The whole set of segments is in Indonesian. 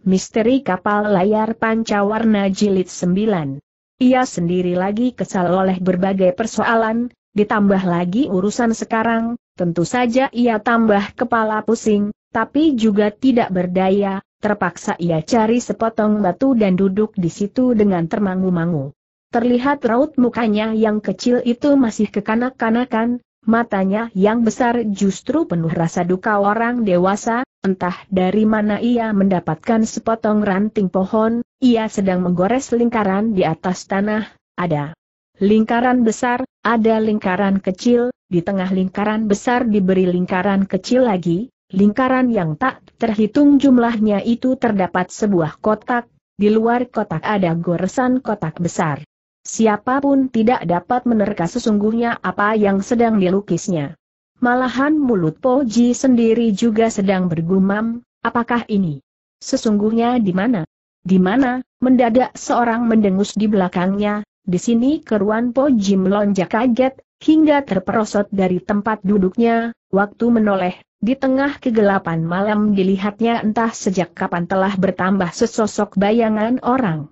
Misteri Kapal Layar Pancawarna Jilid 9. Ia sendiri lagi kesal oleh berbagai persoalan, ditambah lagi urusan sekarang, tentu saja ia tambah kepala pusing, tapi juga tidak berdaya, terpaksa ia cari sepotong batu dan duduk di situ dengan termangu-mangu. Terlihat raut mukanya yang kecil itu masih kekanak-kanakan, matanya yang besar justru penuh rasa duka orang dewasa, entah dari mana ia mendapatkan sepotong ranting pohon, ia sedang menggores lingkaran di atas tanah, ada lingkaran besar, ada lingkaran kecil, di tengah lingkaran besar diberi lingkaran kecil lagi, lingkaran yang tak terhitung jumlahnya itu terdapat sebuah kotak, di luar kotak ada goresan kotak besar. Siapapun tidak dapat menerka sesungguhnya apa yang sedang dilukisnya. Malahan mulut Po Ji sendiri juga sedang bergumam, apakah ini? Sesungguhnya di mana? Di mana? Mendadak seorang mendengus di belakangnya, di sini keruan Po Ji melonjak kaget, hingga terperosot dari tempat duduknya, waktu menoleh, di tengah kegelapan malam dilihatnya entah sejak kapan telah bertambah sesosok bayangan orang.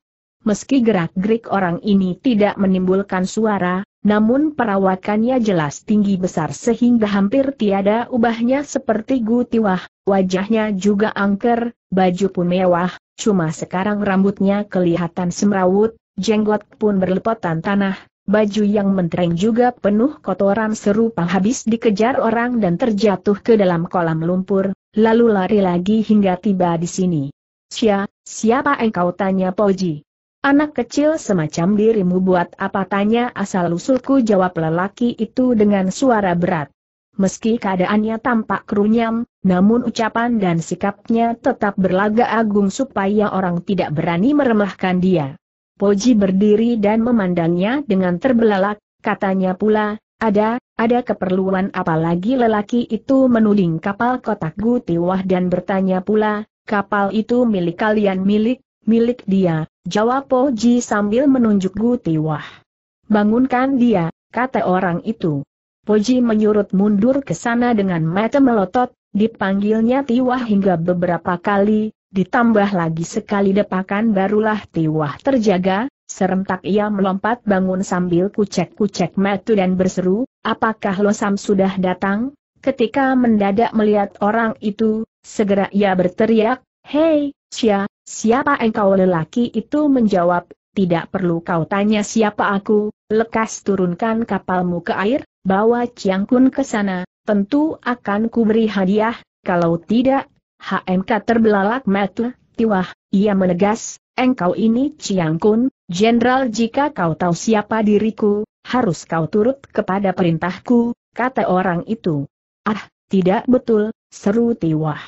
Meski gerak-gerik orang ini tidak menimbulkan suara, namun perawakannya jelas tinggi besar sehingga hampir tiada ubahnya seperti gutiwah, wajahnya juga angker, baju pun mewah, cuma sekarang rambutnya kelihatan semrawut, jenggot pun berlepotan tanah, baju yang mentereng juga penuh kotoran serupa habis dikejar orang dan terjatuh ke dalam kolam lumpur, lalu lari lagi hingga tiba di sini. Sia, siapa engkau tanya Poji? Anak kecil semacam dirimu buat apa tanya asal-usulku jawab lelaki itu dengan suara berat. Meski keadaannya tampak kerunyam, namun ucapan dan sikapnya tetap berlagak agung supaya orang tidak berani meremahkan dia. Poji berdiri dan memandangnya dengan terbelalak, katanya pula, ada, ada keperluan apalagi lelaki itu menuding kapal kotak gutiwah dan bertanya pula, kapal itu milik kalian milik, milik dia, jawab Po sambil menunjuk Wah. Bangunkan dia, kata orang itu. Poji menyurut mundur ke sana dengan mata melotot, dipanggilnya Tiwah hingga beberapa kali, ditambah lagi sekali depakan barulah Tiwah terjaga, serentak ia melompat bangun sambil kucek-kucek mata dan berseru, apakah Losam sudah datang? Ketika mendadak melihat orang itu, segera ia berteriak, Hei, Sia, Siapa engkau lelaki itu menjawab, tidak perlu kau tanya siapa aku, lekas turunkan kapalmu ke air, bawa Chiang Kun ke sana, tentu akan kuberi hadiah, kalau tidak, HMK terbelalak mata, tiwah, ia menegas, engkau ini Chiang Kun, jenderal jika kau tahu siapa diriku, harus kau turut kepada perintahku, kata orang itu. Ah, tidak betul, seru tiwah.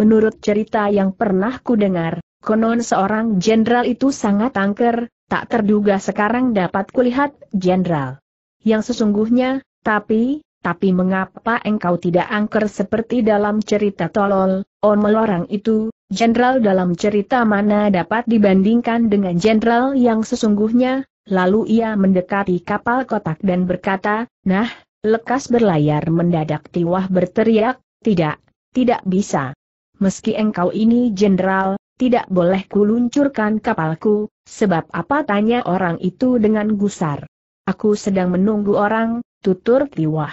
Menurut cerita yang pernah ku dengar, Konon seorang jenderal itu sangat angker, tak terduga sekarang dapat kulihat jenderal. Yang sesungguhnya, tapi, tapi mengapa engkau tidak angker seperti dalam cerita tolol, On melorang itu, jenderal dalam cerita mana dapat dibandingkan dengan jenderal yang sesungguhnya, lalu ia mendekati kapal kotak dan berkata, nah, lekas berlayar mendadak tiwah berteriak, tidak, tidak bisa. Meski engkau ini jenderal, tidak boleh kuluncurkan kapalku, sebab apa tanya orang itu dengan gusar. Aku sedang menunggu orang, tutur Tiwah.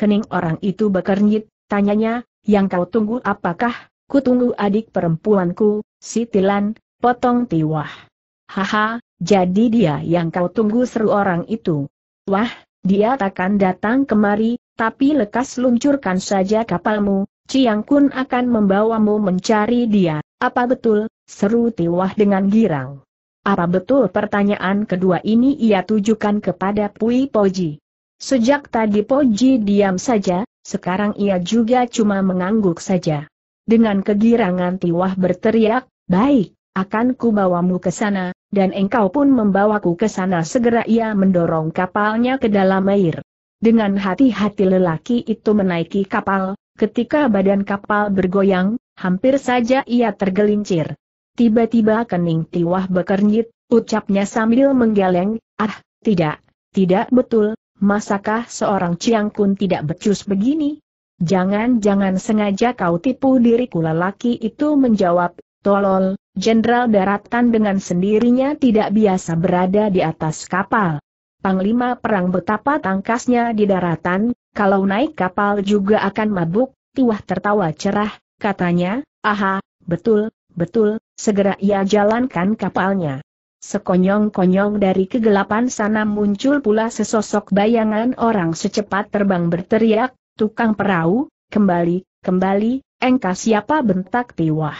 Kening orang itu bekernyit, tanyanya, yang kau tunggu apakah? Ku tunggu adik perempuanku, si Tilan, potong Tiwah. Haha, jadi dia yang kau tunggu seru orang itu. Wah, dia takkan datang kemari, tapi lekas luncurkan saja kapalmu, Ciang Kun akan membawamu mencari dia. Apa betul? Seru Tiwah dengan girang. Apa betul pertanyaan kedua ini ia tujukan kepada Pui Poji? Sejak tadi Poji diam saja, sekarang ia juga cuma mengangguk saja. Dengan kegirangan Tiwah berteriak, baik, akan ku bawamu ke sana, dan engkau pun membawaku ke sana segera ia mendorong kapalnya ke dalam air. Dengan hati-hati lelaki itu menaiki kapal, ketika badan kapal bergoyang, Hampir saja ia tergelincir. Tiba-tiba kening Tiwah bekernyit, ucapnya sambil menggeleng, ah, tidak, tidak betul, masakah seorang Ciangkun tidak becus begini? Jangan-jangan sengaja kau tipu diriku lelaki itu menjawab, tolol, jenderal daratan dengan sendirinya tidak biasa berada di atas kapal. Panglima perang betapa tangkasnya di daratan, kalau naik kapal juga akan mabuk, Tiwah tertawa cerah, katanya, aha, betul, betul, segera ia jalankan kapalnya. Sekonyong-konyong dari kegelapan sana muncul pula sesosok bayangan orang secepat terbang berteriak, tukang perahu, kembali, kembali, engkau siapa bentak Tiwah.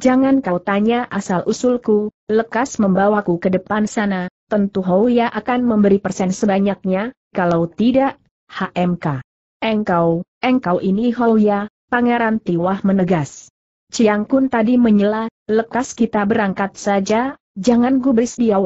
Jangan kau tanya asal-usulku, lekas membawaku ke depan sana, tentu Hoya akan memberi persen sebanyaknya, kalau tidak, HMK. Engkau, engkau ini Hoya, Pangeran Tiwah menegas. Ciang Kun tadi menyela, lekas kita berangkat saja, jangan gubris dia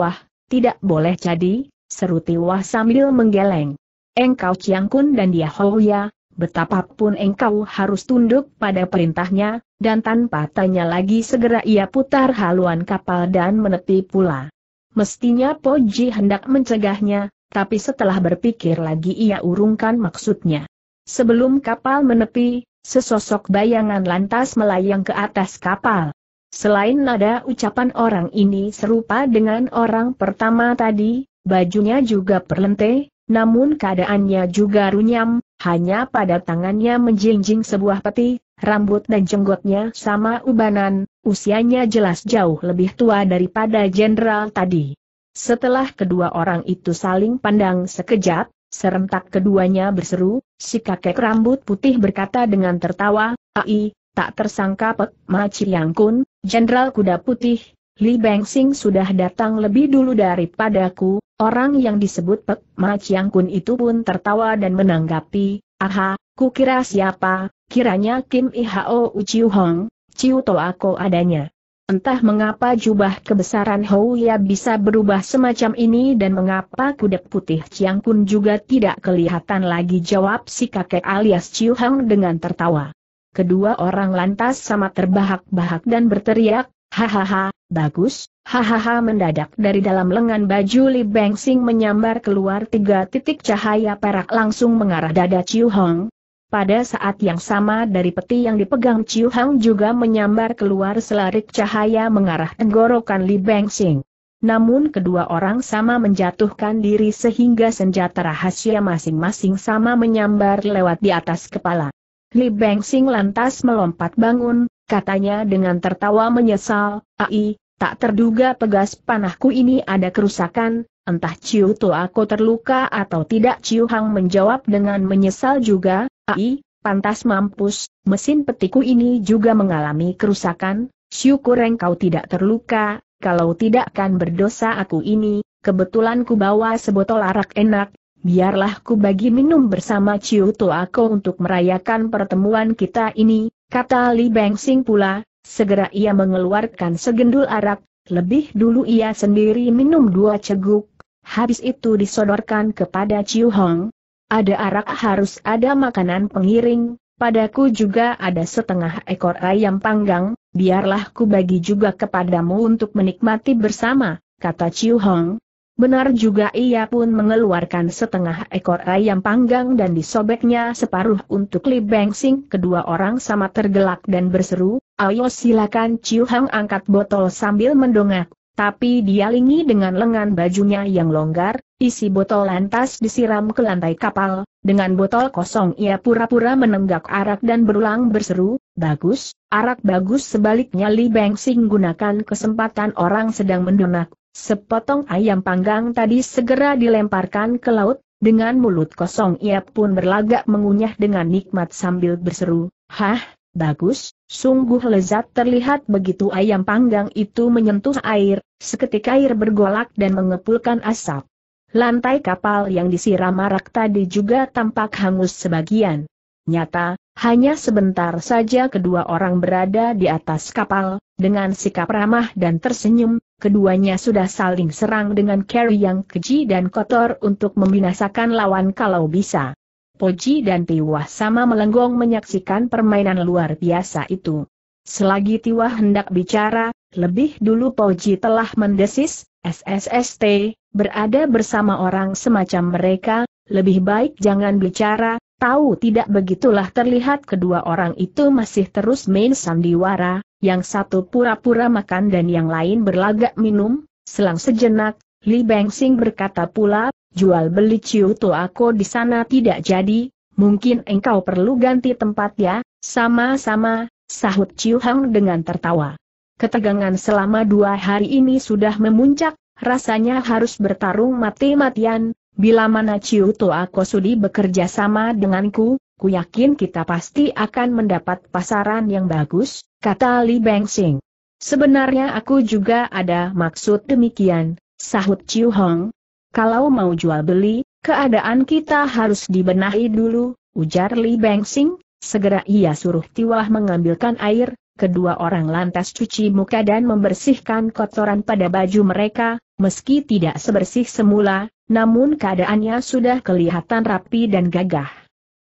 tidak boleh jadi, seru Tiwah sambil menggeleng. Engkau Ciang Kun dan dia Hoya, betapapun engkau harus tunduk pada perintahnya, dan tanpa tanya lagi segera ia putar haluan kapal dan menepi pula. Mestinya Poji hendak mencegahnya, tapi setelah berpikir lagi ia urungkan maksudnya. Sebelum kapal menepi, sesosok bayangan lantas melayang ke atas kapal. Selain nada ucapan orang ini serupa dengan orang pertama tadi, bajunya juga perlente, namun keadaannya juga runyam, hanya pada tangannya menjinjing sebuah peti, rambut dan jenggotnya sama ubanan, usianya jelas jauh lebih tua daripada jenderal tadi. Setelah kedua orang itu saling pandang sekejap, Serentak keduanya berseru, si kakek rambut putih berkata dengan tertawa, Ai, tak tersangka Pek Ma Chiang Kun, Jenderal Kuda Putih, Li Sing sudah datang lebih dulu daripadaku, orang yang disebut Pek Ma Chiang Kun itu pun tertawa dan menanggapi, Aha, ku kira siapa, kiranya Kim Ihao Uciu Hong, Ciu Toa Ko adanya. Entah mengapa jubah kebesaran Ya bisa berubah semacam ini dan mengapa kuda putih Chiang Kun juga tidak kelihatan lagi jawab si kakek alias Chiu Hang dengan tertawa. Kedua orang lantas sama terbahak-bahak dan berteriak, hahaha, bagus, hahaha mendadak dari dalam lengan baju Li Beng Sing menyambar keluar tiga titik cahaya perak langsung mengarah dada Chiu Hang, pada saat yang sama dari peti yang dipegang Chiu Hang juga menyambar keluar selarik cahaya mengarah tenggorokan Li Xing. Namun kedua orang sama menjatuhkan diri sehingga senjata rahasia masing-masing sama menyambar lewat di atas kepala. Li Xing lantas melompat bangun, katanya dengan tertawa menyesal, Ai, tak terduga pegas panahku ini ada kerusakan, Entah Ciu tu aku terluka atau tidak Ciu Hang menjawab dengan menyesal juga, Ai, pantas mampus, mesin petiku ini juga mengalami kerusakan, syukur engkau tidak terluka, kalau tidak kan berdosa aku ini, kebetulan ku bawa sebotol arak enak, biarlah ku bagi minum bersama Ciu tu aku untuk merayakan pertemuan kita ini, kata Li Sing pula, segera ia mengeluarkan segendul arak, lebih dulu ia sendiri minum dua ceguk, habis itu disodorkan kepada Ciu Hong. Ada arak harus ada makanan pengiring, padaku juga ada setengah ekor ayam panggang, biarlah ku bagi juga kepadamu untuk menikmati bersama, kata Ciu Hong. Benar juga ia pun mengeluarkan setengah ekor ayam panggang dan disobeknya separuh untuk Li Sing. Kedua orang sama tergelak dan berseru, ayo silakan Ciu Hong angkat botol sambil mendongak. Tapi dialingi dengan lengan bajunya yang longgar, isi botol lantas disiram ke lantai kapal, dengan botol kosong ia pura-pura menenggak arak dan berulang berseru, bagus, arak bagus sebaliknya Li Sing gunakan kesempatan orang sedang mendonak, sepotong ayam panggang tadi segera dilemparkan ke laut, dengan mulut kosong ia pun berlagak mengunyah dengan nikmat sambil berseru, Hah, Bagus, sungguh lezat terlihat begitu ayam panggang itu menyentuh air, seketika air bergolak dan mengepulkan asap. Lantai kapal yang disiram marak tadi juga tampak hangus sebagian. Nyata, hanya sebentar saja kedua orang berada di atas kapal, dengan sikap ramah dan tersenyum, keduanya sudah saling serang dengan carry yang keji dan kotor untuk membinasakan lawan kalau bisa. Poji dan Tiwah sama melenggong menyaksikan permainan luar biasa itu. Selagi Tiwah hendak bicara, lebih dulu Poji telah mendesis, SSST, berada bersama orang semacam mereka, lebih baik jangan bicara, tahu tidak begitulah terlihat kedua orang itu masih terus main sandiwara, yang satu pura-pura makan dan yang lain berlagak minum, selang sejenak, Li Bengsing berkata pula, jual beli Ciuto aku di sana tidak jadi, mungkin engkau perlu ganti tempat ya, sama-sama, sahut Ciu Hang dengan tertawa. Ketegangan selama dua hari ini sudah memuncak, rasanya harus bertarung mati-matian, bila mana Ciu Aku Sudi bekerja sama denganku, ku yakin kita pasti akan mendapat pasaran yang bagus, kata Li Sing. Sebenarnya aku juga ada maksud demikian, sahut Ciu Hong, kalau mau jual beli, keadaan kita harus dibenahi dulu, ujar Li Bengxing. segera ia suruh Tiwah mengambilkan air, kedua orang lantas cuci muka dan membersihkan kotoran pada baju mereka, meski tidak sebersih semula, namun keadaannya sudah kelihatan rapi dan gagah.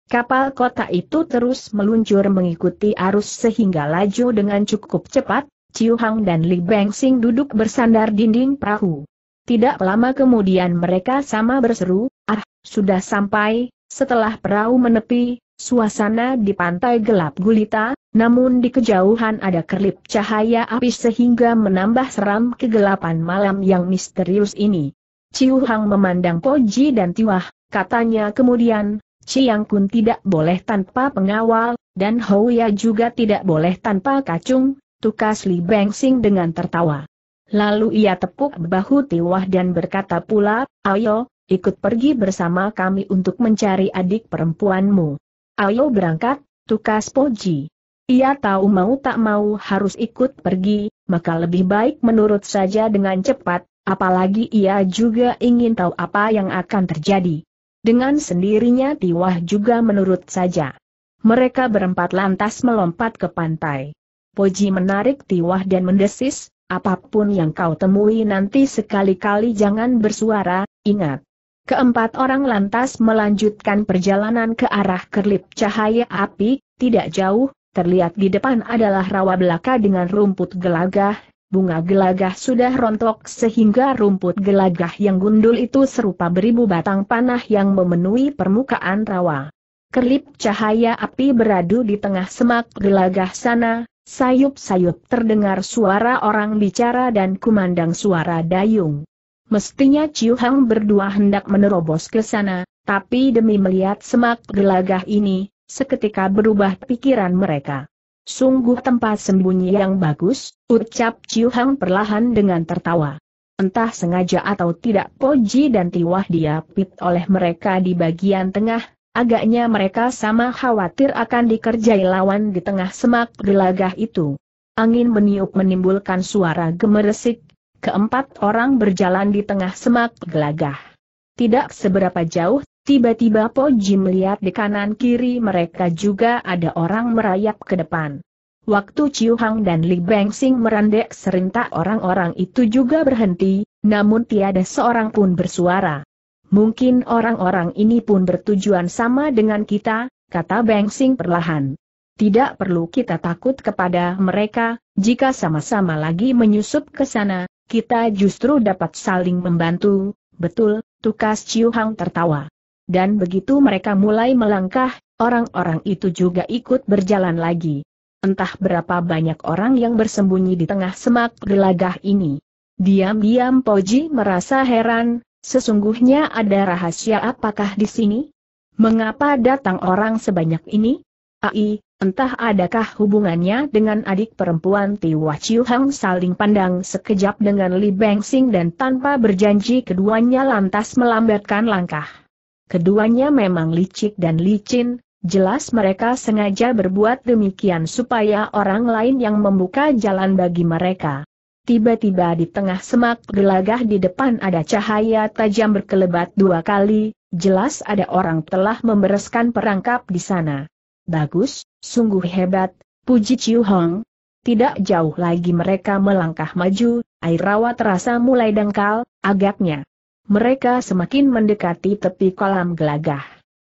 Kapal kota itu terus meluncur mengikuti arus sehingga laju dengan cukup cepat, Ciu Hang dan Li Bengxing duduk bersandar dinding perahu. Tidak lama kemudian mereka sama berseru, ah, sudah sampai, setelah perahu menepi, suasana di pantai gelap gulita, namun di kejauhan ada kerlip cahaya api sehingga menambah seram kegelapan malam yang misterius ini. Ciuhang Hang memandang Poji dan Tiwah, katanya kemudian, Ciang Kun tidak boleh tanpa pengawal, dan Houya juga tidak boleh tanpa kacung, tukas Li Beng dengan tertawa. Lalu ia tepuk bahu Tiwah dan berkata pula, ayo, ikut pergi bersama kami untuk mencari adik perempuanmu. Ayo berangkat, tukas Poji. Ia tahu mau tak mau harus ikut pergi, maka lebih baik menurut saja dengan cepat, apalagi ia juga ingin tahu apa yang akan terjadi. Dengan sendirinya Tiwah juga menurut saja. Mereka berempat lantas melompat ke pantai. Poji menarik Tiwah dan mendesis, Apapun yang kau temui nanti sekali-kali jangan bersuara, ingat. Keempat orang lantas melanjutkan perjalanan ke arah kerlip cahaya api, tidak jauh, terlihat di depan adalah rawa belaka dengan rumput gelagah, bunga gelagah sudah rontok sehingga rumput gelagah yang gundul itu serupa beribu batang panah yang memenuhi permukaan rawa. Kerlip cahaya api beradu di tengah semak gelagah sana, Sayup-sayup terdengar suara orang bicara dan kumandang suara dayung. Mestinya Ciu Hang berdua hendak menerobos ke sana, tapi demi melihat semak gelagah ini, seketika berubah pikiran mereka. Sungguh tempat sembunyi yang bagus, ucap Ciu Hang perlahan dengan tertawa. Entah sengaja atau tidak Poji dan Tiwah diapit oleh mereka di bagian tengah, Agaknya mereka sama khawatir akan dikerjai lawan di tengah semak gelagah itu. Angin meniup menimbulkan suara gemeresik, keempat orang berjalan di tengah semak gelagah. Tidak seberapa jauh, tiba-tiba Po Jim melihat di kanan kiri mereka juga ada orang merayap ke depan. Waktu Chiu Hang dan Li Sing merendek serentak orang-orang itu juga berhenti, namun tiada seorang pun bersuara. Mungkin orang-orang ini pun bertujuan sama dengan kita, kata Beng Sing perlahan. Tidak perlu kita takut kepada mereka, jika sama-sama lagi menyusup ke sana, kita justru dapat saling membantu, betul, tukas Chiu Hang tertawa. Dan begitu mereka mulai melangkah, orang-orang itu juga ikut berjalan lagi. Entah berapa banyak orang yang bersembunyi di tengah semak gelagah ini. Diam-diam Poji merasa heran, Sesungguhnya ada rahasia apakah di sini? Mengapa datang orang sebanyak ini? Ai, entah adakah hubungannya dengan adik perempuan Tiwa Chiu Hang saling pandang sekejap dengan Li Sing dan tanpa berjanji keduanya lantas melambatkan langkah. Keduanya memang licik dan licin, jelas mereka sengaja berbuat demikian supaya orang lain yang membuka jalan bagi mereka. Tiba-tiba di tengah semak gelagah di depan ada cahaya tajam berkelebat dua kali, jelas ada orang telah membereskan perangkap di sana. Bagus, sungguh hebat, puji Chiu Hong. Tidak jauh lagi mereka melangkah maju, air rawa terasa mulai dangkal, agaknya. Mereka semakin mendekati tepi kolam gelagah.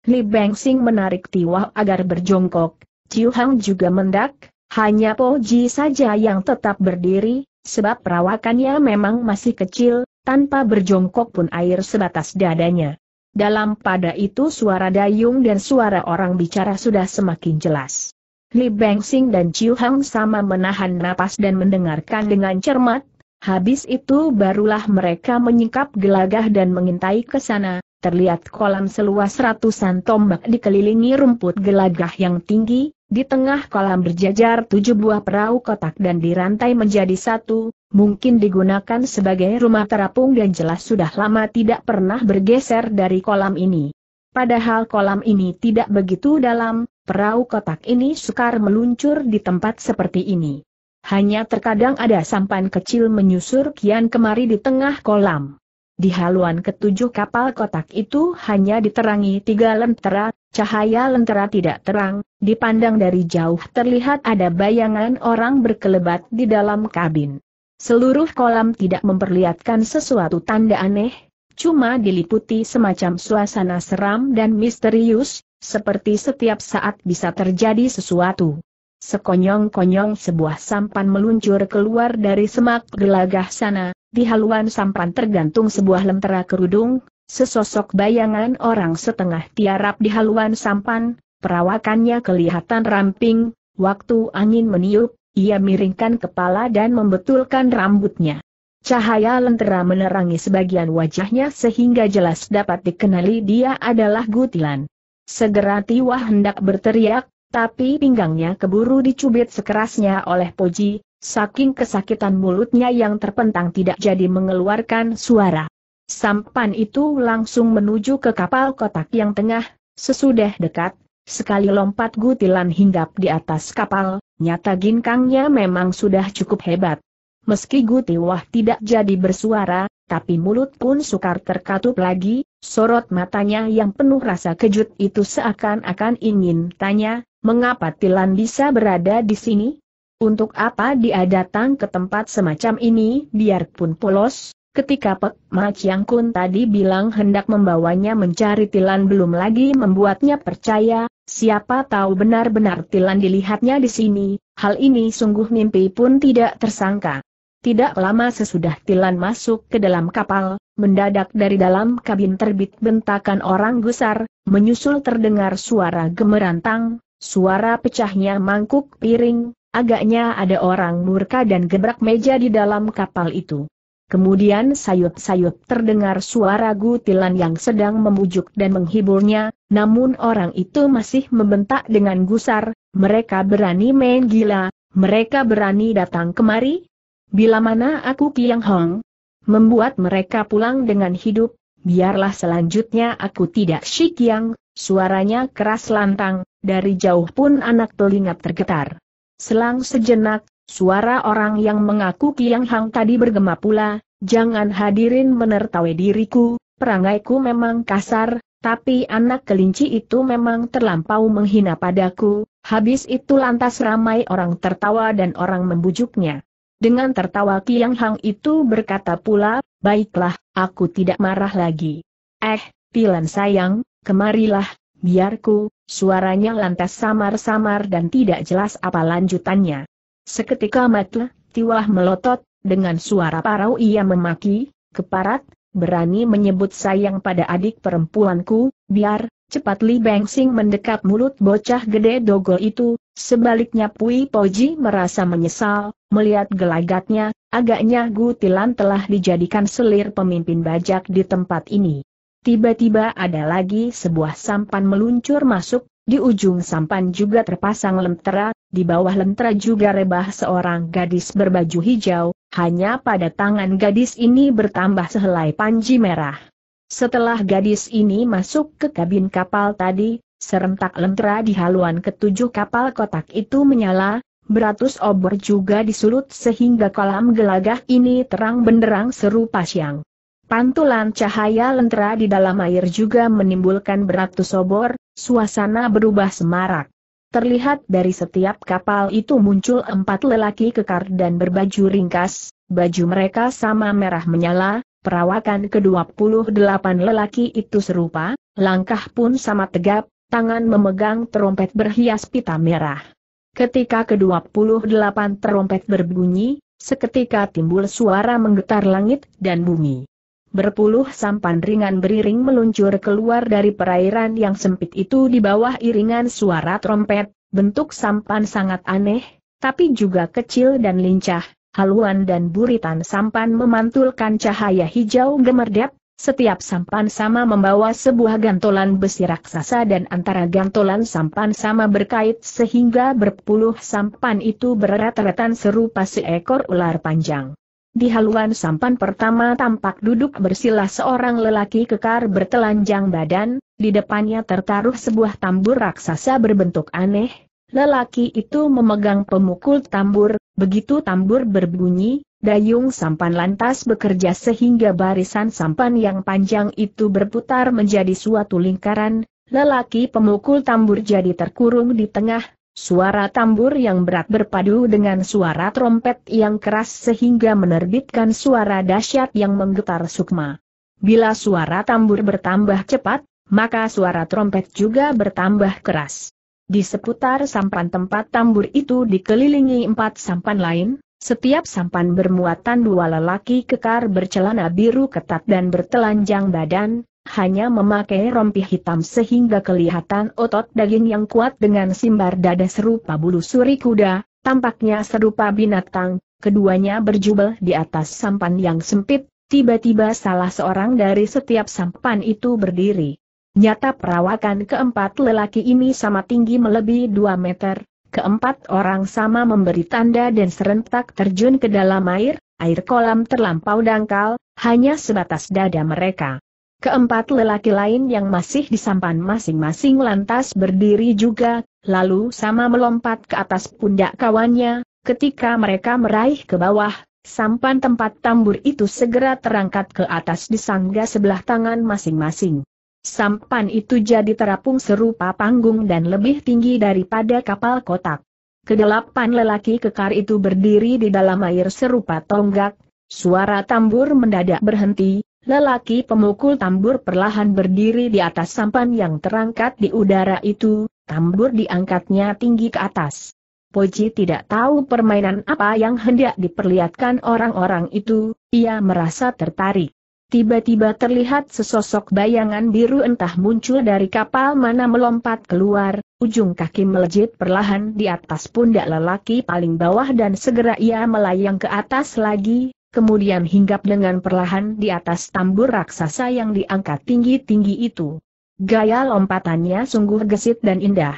Li Sing menarik Tiwah agar berjongkok, Chiu Hong juga mendak, hanya Po Ji saja yang tetap berdiri, Sebab perawakannya memang masih kecil, tanpa berjongkok pun air sebatas dadanya. Dalam pada itu suara dayung dan suara orang bicara sudah semakin jelas. Li Bengxing dan Chiu Hang sama menahan napas dan mendengarkan dengan cermat, Habis itu barulah mereka menyingkap gelagah dan mengintai ke sana, terlihat kolam seluas ratusan tombak dikelilingi rumput gelagah yang tinggi, di tengah kolam berjajar tujuh buah perahu kotak dan dirantai menjadi satu, mungkin digunakan sebagai rumah terapung dan jelas sudah lama tidak pernah bergeser dari kolam ini. Padahal kolam ini tidak begitu dalam, perahu kotak ini sukar meluncur di tempat seperti ini. Hanya terkadang ada sampan kecil menyusur kian kemari di tengah kolam. Di haluan ketujuh kapal kotak itu hanya diterangi tiga lentera, Cahaya lentera tidak terang, dipandang dari jauh terlihat ada bayangan orang berkelebat di dalam kabin. Seluruh kolam tidak memperlihatkan sesuatu tanda aneh, cuma diliputi semacam suasana seram dan misterius, seperti setiap saat bisa terjadi sesuatu. Sekonyong-konyong sebuah sampan meluncur keluar dari semak gelagah sana, di haluan sampan tergantung sebuah lentera kerudung, Sesosok bayangan orang setengah tiarap di haluan sampan, perawakannya kelihatan ramping, waktu angin meniup, ia miringkan kepala dan membetulkan rambutnya. Cahaya lentera menerangi sebagian wajahnya sehingga jelas dapat dikenali dia adalah Gutilan. Segera Tiwa hendak berteriak, tapi pinggangnya keburu dicubit sekerasnya oleh Poji, saking kesakitan mulutnya yang terpentang tidak jadi mengeluarkan suara. Sampan itu langsung menuju ke kapal kotak yang tengah, sesudah dekat, sekali lompat gutilan hinggap di atas kapal, nyata ginkangnya memang sudah cukup hebat. Meski Gutiwah tidak jadi bersuara, tapi mulut pun sukar terkatup lagi, sorot matanya yang penuh rasa kejut itu seakan-akan ingin tanya, mengapa Tilan bisa berada di sini? Untuk apa dia datang ke tempat semacam ini biarpun polos, Ketika Pek Ma Chiang Kun tadi bilang hendak membawanya mencari Tilan belum lagi membuatnya percaya, siapa tahu benar-benar Tilan dilihatnya di sini, hal ini sungguh mimpi pun tidak tersangka. Tidak lama sesudah Tilan masuk ke dalam kapal, mendadak dari dalam kabin terbit bentakan orang gusar, menyusul terdengar suara gemerantang, suara pecahnya mangkuk piring, agaknya ada orang murka dan gebrak meja di dalam kapal itu. Kemudian sayup-sayup terdengar suara gutilan yang sedang memujuk dan menghiburnya, namun orang itu masih membentak dengan gusar, mereka berani main gila, mereka berani datang kemari. Bila mana aku Kiang Hong membuat mereka pulang dengan hidup, biarlah selanjutnya aku tidak Kiang, suaranya keras lantang, dari jauh pun anak telinga tergetar. Selang sejenak, Suara orang yang mengaku Kiang Hang tadi bergema pula, jangan hadirin menertawai diriku, perangaiku memang kasar, tapi anak kelinci itu memang terlampau menghina padaku, habis itu lantas ramai orang tertawa dan orang membujuknya. Dengan tertawa Kiang Hang itu berkata pula, baiklah, aku tidak marah lagi. Eh, pilan sayang, kemarilah, biarku, suaranya lantas samar-samar dan tidak jelas apa lanjutannya. Seketika mata, Tiwah melotot, dengan suara parau ia memaki, keparat, berani menyebut sayang pada adik perempuanku, biar, cepat Li Bengsing mendekap mulut bocah gede dogol itu, sebaliknya Pui Poji merasa menyesal, melihat gelagatnya, agaknya Gu Tilan telah dijadikan selir pemimpin bajak di tempat ini. Tiba-tiba ada lagi sebuah sampan meluncur masuk, di ujung sampan juga terpasang lentera, di bawah lentera juga rebah seorang gadis berbaju hijau, hanya pada tangan gadis ini bertambah sehelai panji merah. Setelah gadis ini masuk ke kabin kapal tadi, serentak lentera di haluan ketujuh kapal kotak itu menyala, beratus obor juga disulut sehingga kolam gelagah ini terang benderang serupa siang. Pantulan cahaya lentera di dalam air juga menimbulkan beratus obor, suasana berubah semarak. Terlihat dari setiap kapal itu muncul empat lelaki kekar dan berbaju ringkas, baju mereka sama merah menyala, perawakan ke-28 lelaki itu serupa, langkah pun sama tegap, tangan memegang trompet berhias pita merah. Ketika ke-28 trompet berbunyi, seketika timbul suara menggetar langit dan bumi. Berpuluh sampan ringan beriring meluncur keluar dari perairan yang sempit itu di bawah iringan suara trompet, bentuk sampan sangat aneh, tapi juga kecil dan lincah, haluan dan buritan sampan memantulkan cahaya hijau gemerdep, setiap sampan sama membawa sebuah gantolan besi raksasa dan antara gantolan sampan sama berkait sehingga berpuluh sampan itu bereret retan serupa seekor ular panjang. Di haluan sampan pertama tampak duduk bersila seorang lelaki kekar bertelanjang badan, di depannya tertaruh sebuah tambur raksasa berbentuk aneh. Lelaki itu memegang pemukul tambur, begitu tambur berbunyi, dayung sampan lantas bekerja sehingga barisan sampan yang panjang itu berputar menjadi suatu lingkaran, lelaki pemukul tambur jadi terkurung di tengah, Suara tambur yang berat berpadu dengan suara trompet yang keras sehingga menerbitkan suara dahsyat yang menggetar sukma. Bila suara tambur bertambah cepat, maka suara trompet juga bertambah keras. Di seputar sampan tempat tambur itu dikelilingi empat sampan lain, setiap sampan bermuatan dua lelaki kekar bercelana biru ketat dan bertelanjang badan, hanya memakai rompi hitam sehingga kelihatan otot daging yang kuat dengan simbar dada serupa bulu suri kuda, tampaknya serupa binatang, keduanya berjubel di atas sampan yang sempit, tiba-tiba salah seorang dari setiap sampan itu berdiri. Nyata perawakan keempat lelaki ini sama tinggi melebihi 2 meter, keempat orang sama memberi tanda dan serentak terjun ke dalam air, air kolam terlampau dangkal, hanya sebatas dada mereka. Keempat lelaki lain yang masih di sampan masing-masing lantas berdiri juga, lalu sama melompat ke atas pundak kawannya, ketika mereka meraih ke bawah, sampan tempat tambur itu segera terangkat ke atas di sangga sebelah tangan masing-masing. Sampan itu jadi terapung serupa panggung dan lebih tinggi daripada kapal kotak. Kedelapan lelaki kekar itu berdiri di dalam air serupa tonggak, suara tambur mendadak berhenti, Lelaki pemukul tambur perlahan berdiri di atas sampan yang terangkat di udara itu, tambur diangkatnya tinggi ke atas. Poji tidak tahu permainan apa yang hendak diperlihatkan orang-orang itu, ia merasa tertarik. Tiba-tiba terlihat sesosok bayangan biru entah muncul dari kapal mana melompat keluar, ujung kaki melejit perlahan di atas pundak lelaki paling bawah dan segera ia melayang ke atas lagi, kemudian hinggap dengan perlahan di atas tambur raksasa yang diangkat tinggi-tinggi itu. Gaya lompatannya sungguh gesit dan indah.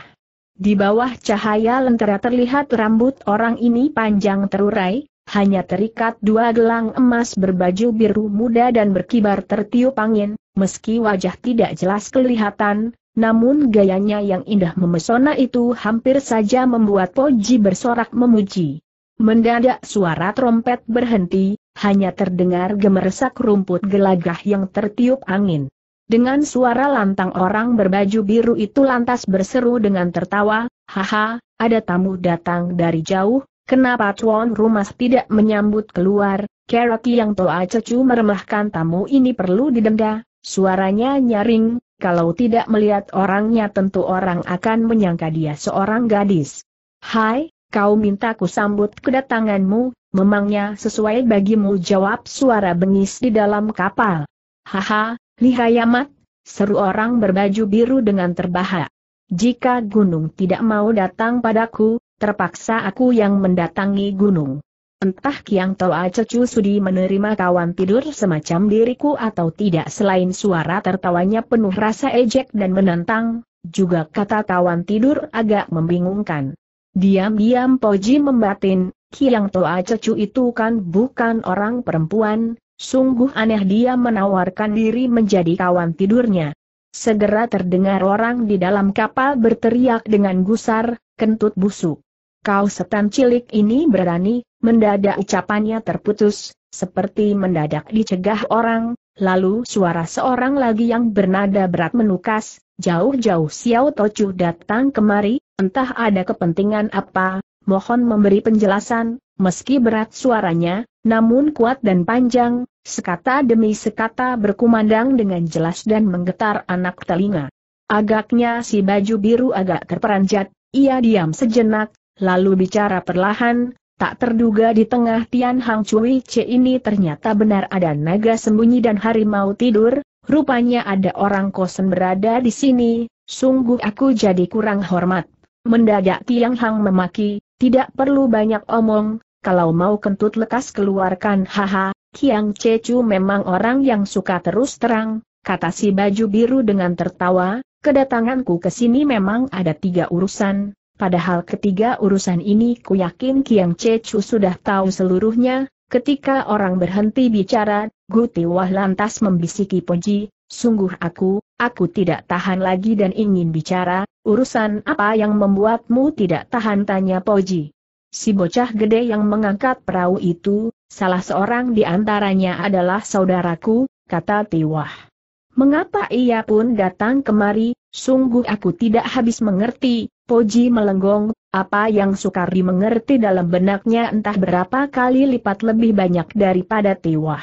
Di bawah cahaya lentera terlihat rambut orang ini panjang terurai, hanya terikat dua gelang emas berbaju biru muda dan berkibar tertiup angin, meski wajah tidak jelas kelihatan, namun gayanya yang indah memesona itu hampir saja membuat Poji bersorak memuji. Mendadak suara trompet berhenti, hanya terdengar gemeresak rumput gelagah yang tertiup angin. Dengan suara lantang orang berbaju biru itu lantas berseru dengan tertawa, Haha, ada tamu datang dari jauh, kenapa tuan rumah tidak menyambut keluar, keraki yang toa cecu meremehkan tamu ini perlu didenda, suaranya nyaring, kalau tidak melihat orangnya tentu orang akan menyangka dia seorang gadis. Hai, kau mintaku sambut kedatanganmu, Memangnya sesuai bagimu jawab suara bengis di dalam kapal. Haha, lihai amat, seru orang berbaju biru dengan terbahak. Jika gunung tidak mau datang padaku, terpaksa aku yang mendatangi gunung. Entah Kiang Toa Cecu Sudi menerima kawan tidur semacam diriku atau tidak selain suara tertawanya penuh rasa ejek dan menantang, juga kata kawan tidur agak membingungkan. Diam-diam Poji membatin, Kiang Toa Cecu itu kan bukan orang perempuan, sungguh aneh dia menawarkan diri menjadi kawan tidurnya. Segera terdengar orang di dalam kapal berteriak dengan gusar, kentut busuk. Kau setan cilik ini berani, mendadak ucapannya terputus, seperti mendadak dicegah orang, lalu suara seorang lagi yang bernada berat menukas, jauh-jauh Xiao Tocu datang kemari, entah ada kepentingan apa, mohon memberi penjelasan, meski berat suaranya, namun kuat dan panjang, sekata demi sekata berkumandang dengan jelas dan menggetar anak telinga. Agaknya si baju biru agak terperanjat, ia diam sejenak, lalu bicara perlahan, tak terduga di tengah Tian Hang Cui Ce ini ternyata benar ada naga sembunyi dan harimau tidur, rupanya ada orang kosen berada di sini, sungguh aku jadi kurang hormat. Mendadak Tiang Hang memaki, tidak perlu banyak omong, kalau mau kentut lekas keluarkan haha, Kiang Cecu memang orang yang suka terus terang, kata si baju biru dengan tertawa, kedatanganku ke sini memang ada tiga urusan, padahal ketiga urusan ini ku yakin Kiang Cecu sudah tahu seluruhnya, ketika orang berhenti bicara, Guti Wah lantas membisiki Poji, sungguh aku, aku tidak tahan lagi dan ingin bicara, Urusan apa yang membuatmu tidak tahan tanya Poji. Si bocah gede yang mengangkat perahu itu, salah seorang di antaranya adalah saudaraku, kata Tiwah. Mengapa ia pun datang kemari, sungguh aku tidak habis mengerti, Poji melenggong, apa yang sukar dimengerti dalam benaknya entah berapa kali lipat lebih banyak daripada Tiwah.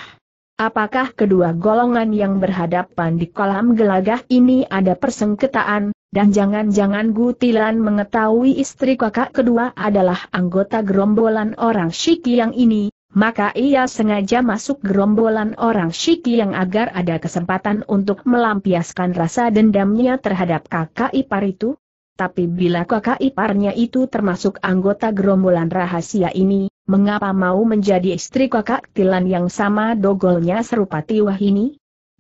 Apakah kedua golongan yang berhadapan di kolam gelagah ini ada persengketaan, dan jangan-jangan Gutilan mengetahui istri kakak kedua adalah anggota gerombolan orang Shiki yang ini, maka ia sengaja masuk gerombolan orang Shiki yang agar ada kesempatan untuk melampiaskan rasa dendamnya terhadap kakak ipar itu. Tapi bila kakak iparnya itu termasuk anggota gerombolan rahasia ini, mengapa mau menjadi istri kakak Tilan yang sama dogolnya serupa Tiwah ini?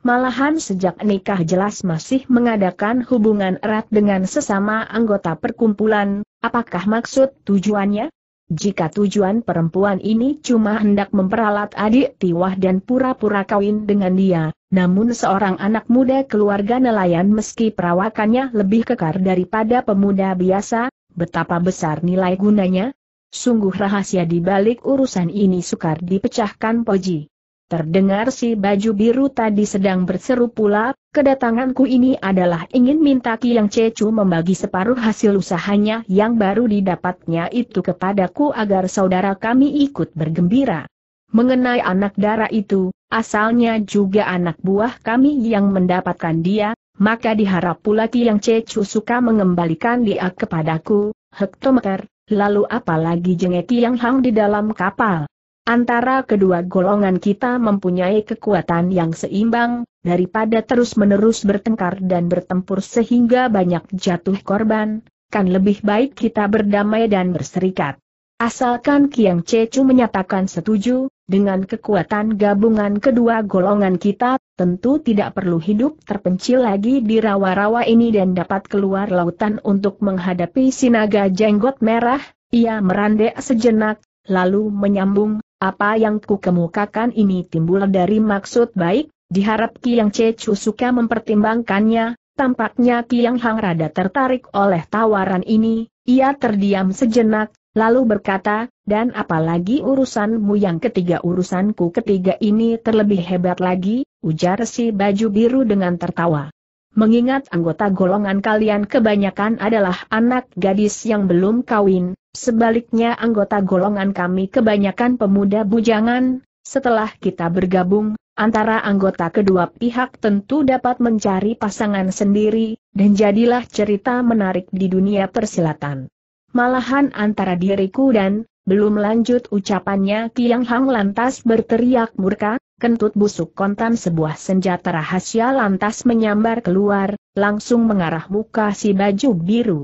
Malahan sejak nikah jelas masih mengadakan hubungan erat dengan sesama anggota perkumpulan, apakah maksud tujuannya? Jika tujuan perempuan ini cuma hendak memperalat adik Tiwah dan pura-pura kawin dengan dia, namun seorang anak muda keluarga nelayan meski perawakannya lebih kekar daripada pemuda biasa, betapa besar nilai gunanya? Sungguh rahasia di balik urusan ini sukar dipecahkan Poji. Terdengar si baju biru tadi sedang berseru pula, kedatanganku ini adalah ingin minta Kiang Cecu membagi separuh hasil usahanya yang baru didapatnya itu kepadaku agar saudara kami ikut bergembira. Mengenai anak darah itu, asalnya juga anak buah kami yang mendapatkan dia, maka diharap pula Kiang Cecu suka mengembalikan dia kepadaku, hektometer, lalu apalagi jengeki yang hang di dalam kapal. Antara kedua golongan kita mempunyai kekuatan yang seimbang, daripada terus-menerus bertengkar dan bertempur sehingga banyak jatuh korban, kan lebih baik kita berdamai dan berserikat. Asalkan Kiang Cecu menyatakan setuju, dengan kekuatan gabungan kedua golongan kita, tentu tidak perlu hidup terpencil lagi di rawa-rawa ini dan dapat keluar lautan untuk menghadapi sinaga jenggot merah, ia merandek sejenak, lalu menyambung, apa yang ku kemukakan ini timbul dari maksud baik, diharap Yang Cecu suka mempertimbangkannya, tampaknya ki Yang Hang rada tertarik oleh tawaran ini, ia terdiam sejenak, lalu berkata, dan apalagi urusanmu yang ketiga urusanku ketiga ini terlebih hebat lagi, ujar si baju biru dengan tertawa mengingat anggota golongan kalian kebanyakan adalah anak gadis yang belum kawin, sebaliknya anggota golongan kami kebanyakan pemuda bujangan, setelah kita bergabung, antara anggota kedua pihak tentu dapat mencari pasangan sendiri, dan jadilah cerita menarik di dunia persilatan. Malahan antara diriku dan belum lanjut ucapannya Kiang Hang lantas berteriak murka, kentut busuk kontan sebuah senjata rahasia lantas menyambar keluar, langsung mengarah muka si baju biru.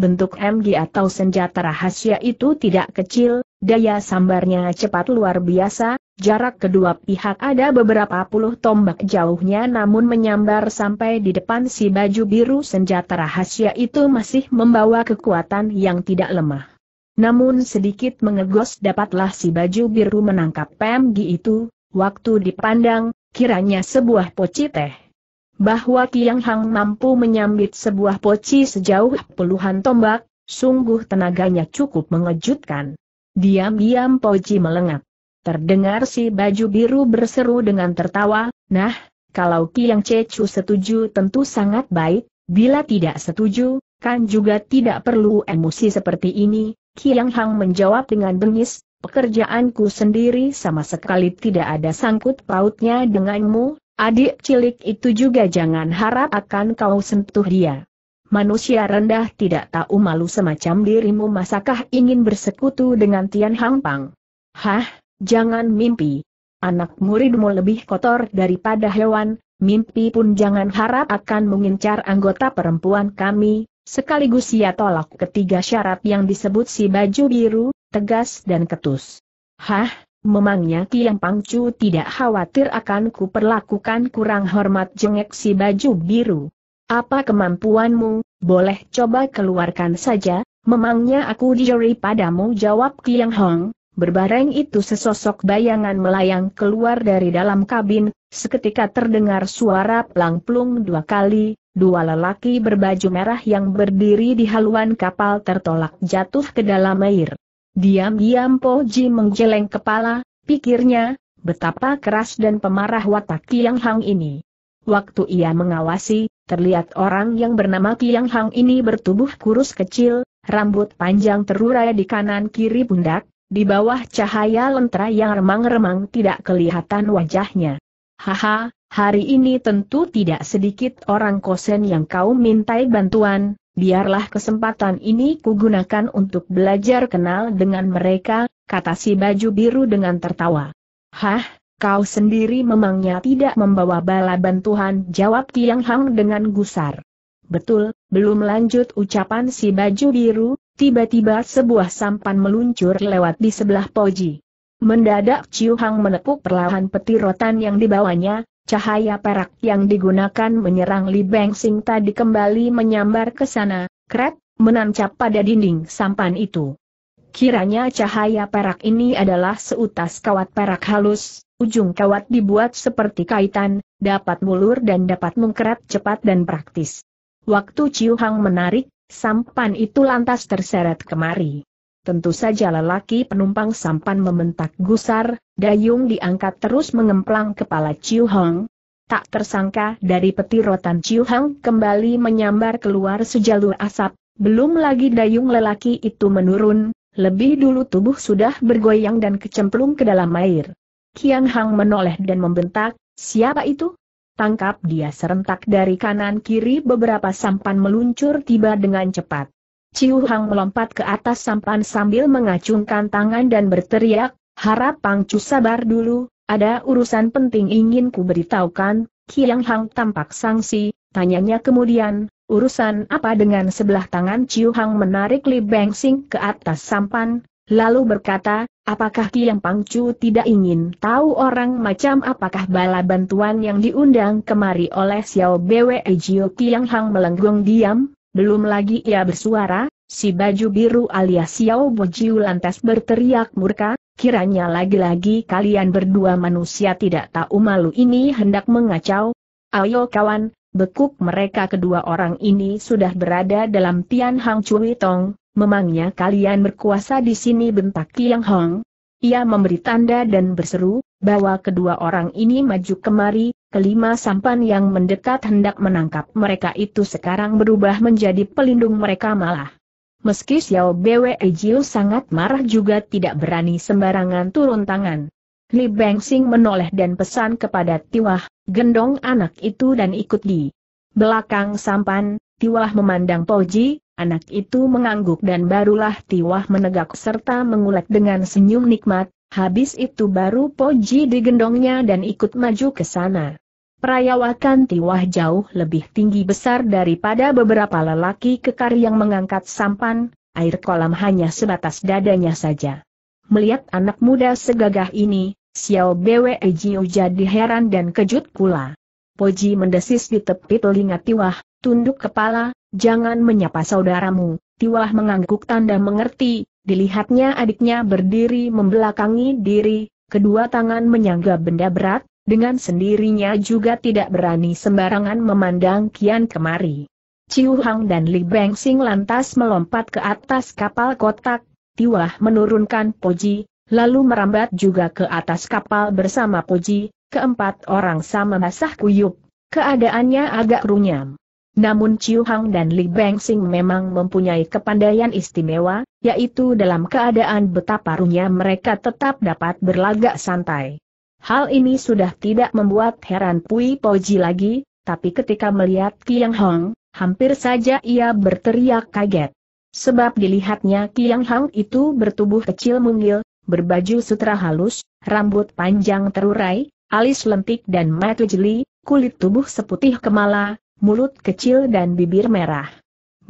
Bentuk MG atau senjata rahasia itu tidak kecil, daya sambarnya cepat luar biasa, jarak kedua pihak ada beberapa puluh tombak jauhnya namun menyambar sampai di depan si baju biru senjata rahasia itu masih membawa kekuatan yang tidak lemah. Namun sedikit mengegos dapatlah si baju biru menangkap pemgi itu, waktu dipandang, kiranya sebuah poci teh. Bahwa Kiang Hang mampu menyambit sebuah poci sejauh puluhan tombak, sungguh tenaganya cukup mengejutkan. Diam-diam poci melengat. Terdengar si baju biru berseru dengan tertawa, nah, kalau Kiang Cecu setuju tentu sangat baik, bila tidak setuju, kan juga tidak perlu emosi seperti ini, Kiang Hang menjawab dengan bengis, pekerjaanku sendiri sama sekali tidak ada sangkut pautnya denganmu, adik cilik itu juga jangan harap akan kau sentuh dia. Manusia rendah tidak tahu malu semacam dirimu masakah ingin bersekutu dengan Tian Hang Pang. Hah, jangan mimpi. Anak muridmu lebih kotor daripada hewan, mimpi pun jangan harap akan mengincar anggota perempuan kami, Sekaligus ia tolak ketiga syarat yang disebut si baju biru, tegas dan ketus. Hah, memangnya Tiang Pangcu tidak khawatir akan kuperlakukan kurang hormat jengek si baju biru. Apa kemampuanmu, boleh coba keluarkan saja, memangnya aku diri padamu jawab Tiang Hong, Berbareng itu sesosok bayangan melayang keluar dari dalam kabin, seketika terdengar suara pelang-pelung dua kali, dua lelaki berbaju merah yang berdiri di haluan kapal tertolak jatuh ke dalam air. Diam-diam Po Ji menggeleng kepala, pikirnya, betapa keras dan pemarah watak Kiang Hang ini. Waktu ia mengawasi, terlihat orang yang bernama Kiang Hang ini bertubuh kurus kecil, rambut panjang terurai di kanan kiri pundak, di bawah cahaya lentera yang remang-remang tidak kelihatan wajahnya. Haha, hari ini tentu tidak sedikit orang kosen yang kau mintai bantuan, biarlah kesempatan ini kugunakan untuk belajar kenal dengan mereka, kata si baju biru dengan tertawa. Hah, kau sendiri memangnya tidak membawa bala bantuan, jawab Tiang Hang dengan gusar. Betul, belum lanjut ucapan si baju biru, tiba-tiba sebuah sampan meluncur lewat di sebelah Poji. Mendadak Ciu Hang menepuk perlahan peti rotan yang dibawanya, cahaya perak yang digunakan menyerang Li Beng Sing tadi kembali menyambar ke sana, krep, menancap pada dinding sampan itu. Kiranya cahaya perak ini adalah seutas kawat perak halus, ujung kawat dibuat seperti kaitan, dapat mulur dan dapat mengkerat cepat dan praktis. Waktu Ciu Hang menarik, sampan itu lantas terseret kemari. Tentu saja lelaki penumpang sampan membentak gusar, dayung diangkat terus mengemplang kepala Ciu Hang. Tak tersangka dari peti rotan Ciu Hang kembali menyambar keluar sejalur asap, belum lagi dayung lelaki itu menurun, lebih dulu tubuh sudah bergoyang dan kecemplung ke dalam air. Kiang Hang menoleh dan membentak, siapa itu? tangkap dia serentak dari kanan kiri beberapa sampan meluncur tiba dengan cepat. Ciu Hang melompat ke atas sampan sambil mengacungkan tangan dan berteriak, harap Pang Chu sabar dulu, ada urusan penting ingin ku beritahukan, Kiang Hang tampak sangsi, tanyanya kemudian, urusan apa dengan sebelah tangan Ciu Hang menarik Li Beng Sing ke atas sampan, lalu berkata, Apakah Kiang Pangcu tidak ingin tahu orang macam apakah bala bantuan yang diundang kemari oleh Xiao Bwe Jio Kiang Hang melenggung diam? Belum lagi ia bersuara, si baju biru alias Xiao Bojiu lantas berteriak murka, kiranya lagi-lagi kalian berdua manusia tidak tahu malu ini hendak mengacau. Ayo kawan, bekuk mereka kedua orang ini sudah berada dalam Tian Hang Cui Tong, memangnya kalian berkuasa di sini bentak Tiang Hong? Ia memberi tanda dan berseru, bahwa kedua orang ini maju kemari, kelima sampan yang mendekat hendak menangkap mereka itu sekarang berubah menjadi pelindung mereka malah. Meski Xiao Bwe Jiu sangat marah juga tidak berani sembarangan turun tangan. Li Bengxing menoleh dan pesan kepada Tiwah, gendong anak itu dan ikut di belakang sampan, Tiwah memandang Poji, Anak itu mengangguk dan barulah Tiwah menegak serta mengulek dengan senyum nikmat, habis itu baru Poji digendongnya dan ikut maju ke sana. Perayawakan Tiwah jauh lebih tinggi besar daripada beberapa lelaki kekar yang mengangkat sampan, air kolam hanya sebatas dadanya saja. Melihat anak muda segagah ini, Xiao Bwe Jiu jadi heran dan kejut pula. Poji mendesis di tepi telinga Tiwah, tunduk kepala, Jangan menyapa saudaramu, Tiwah mengangguk tanda mengerti, dilihatnya adiknya berdiri membelakangi diri, kedua tangan menyangga benda berat, dengan sendirinya juga tidak berani sembarangan memandang kian kemari. Ciu Hang dan Li Beng Sing lantas melompat ke atas kapal kotak, Tiwah menurunkan Poji, lalu merambat juga ke atas kapal bersama Poji, keempat orang sama basah kuyup, keadaannya agak runyam. Namun Chiu Hang dan Li Sing memang mempunyai kepandaian istimewa, yaitu dalam keadaan betapa runya mereka tetap dapat berlagak santai. Hal ini sudah tidak membuat heran Pui Poji lagi, tapi ketika melihat Qiang Hong, hampir saja ia berteriak kaget. Sebab dilihatnya Qiang Hong itu bertubuh kecil mungil, berbaju sutra halus, rambut panjang terurai, alis lentik dan mata jeli, kulit tubuh seputih kemala, mulut kecil dan bibir merah.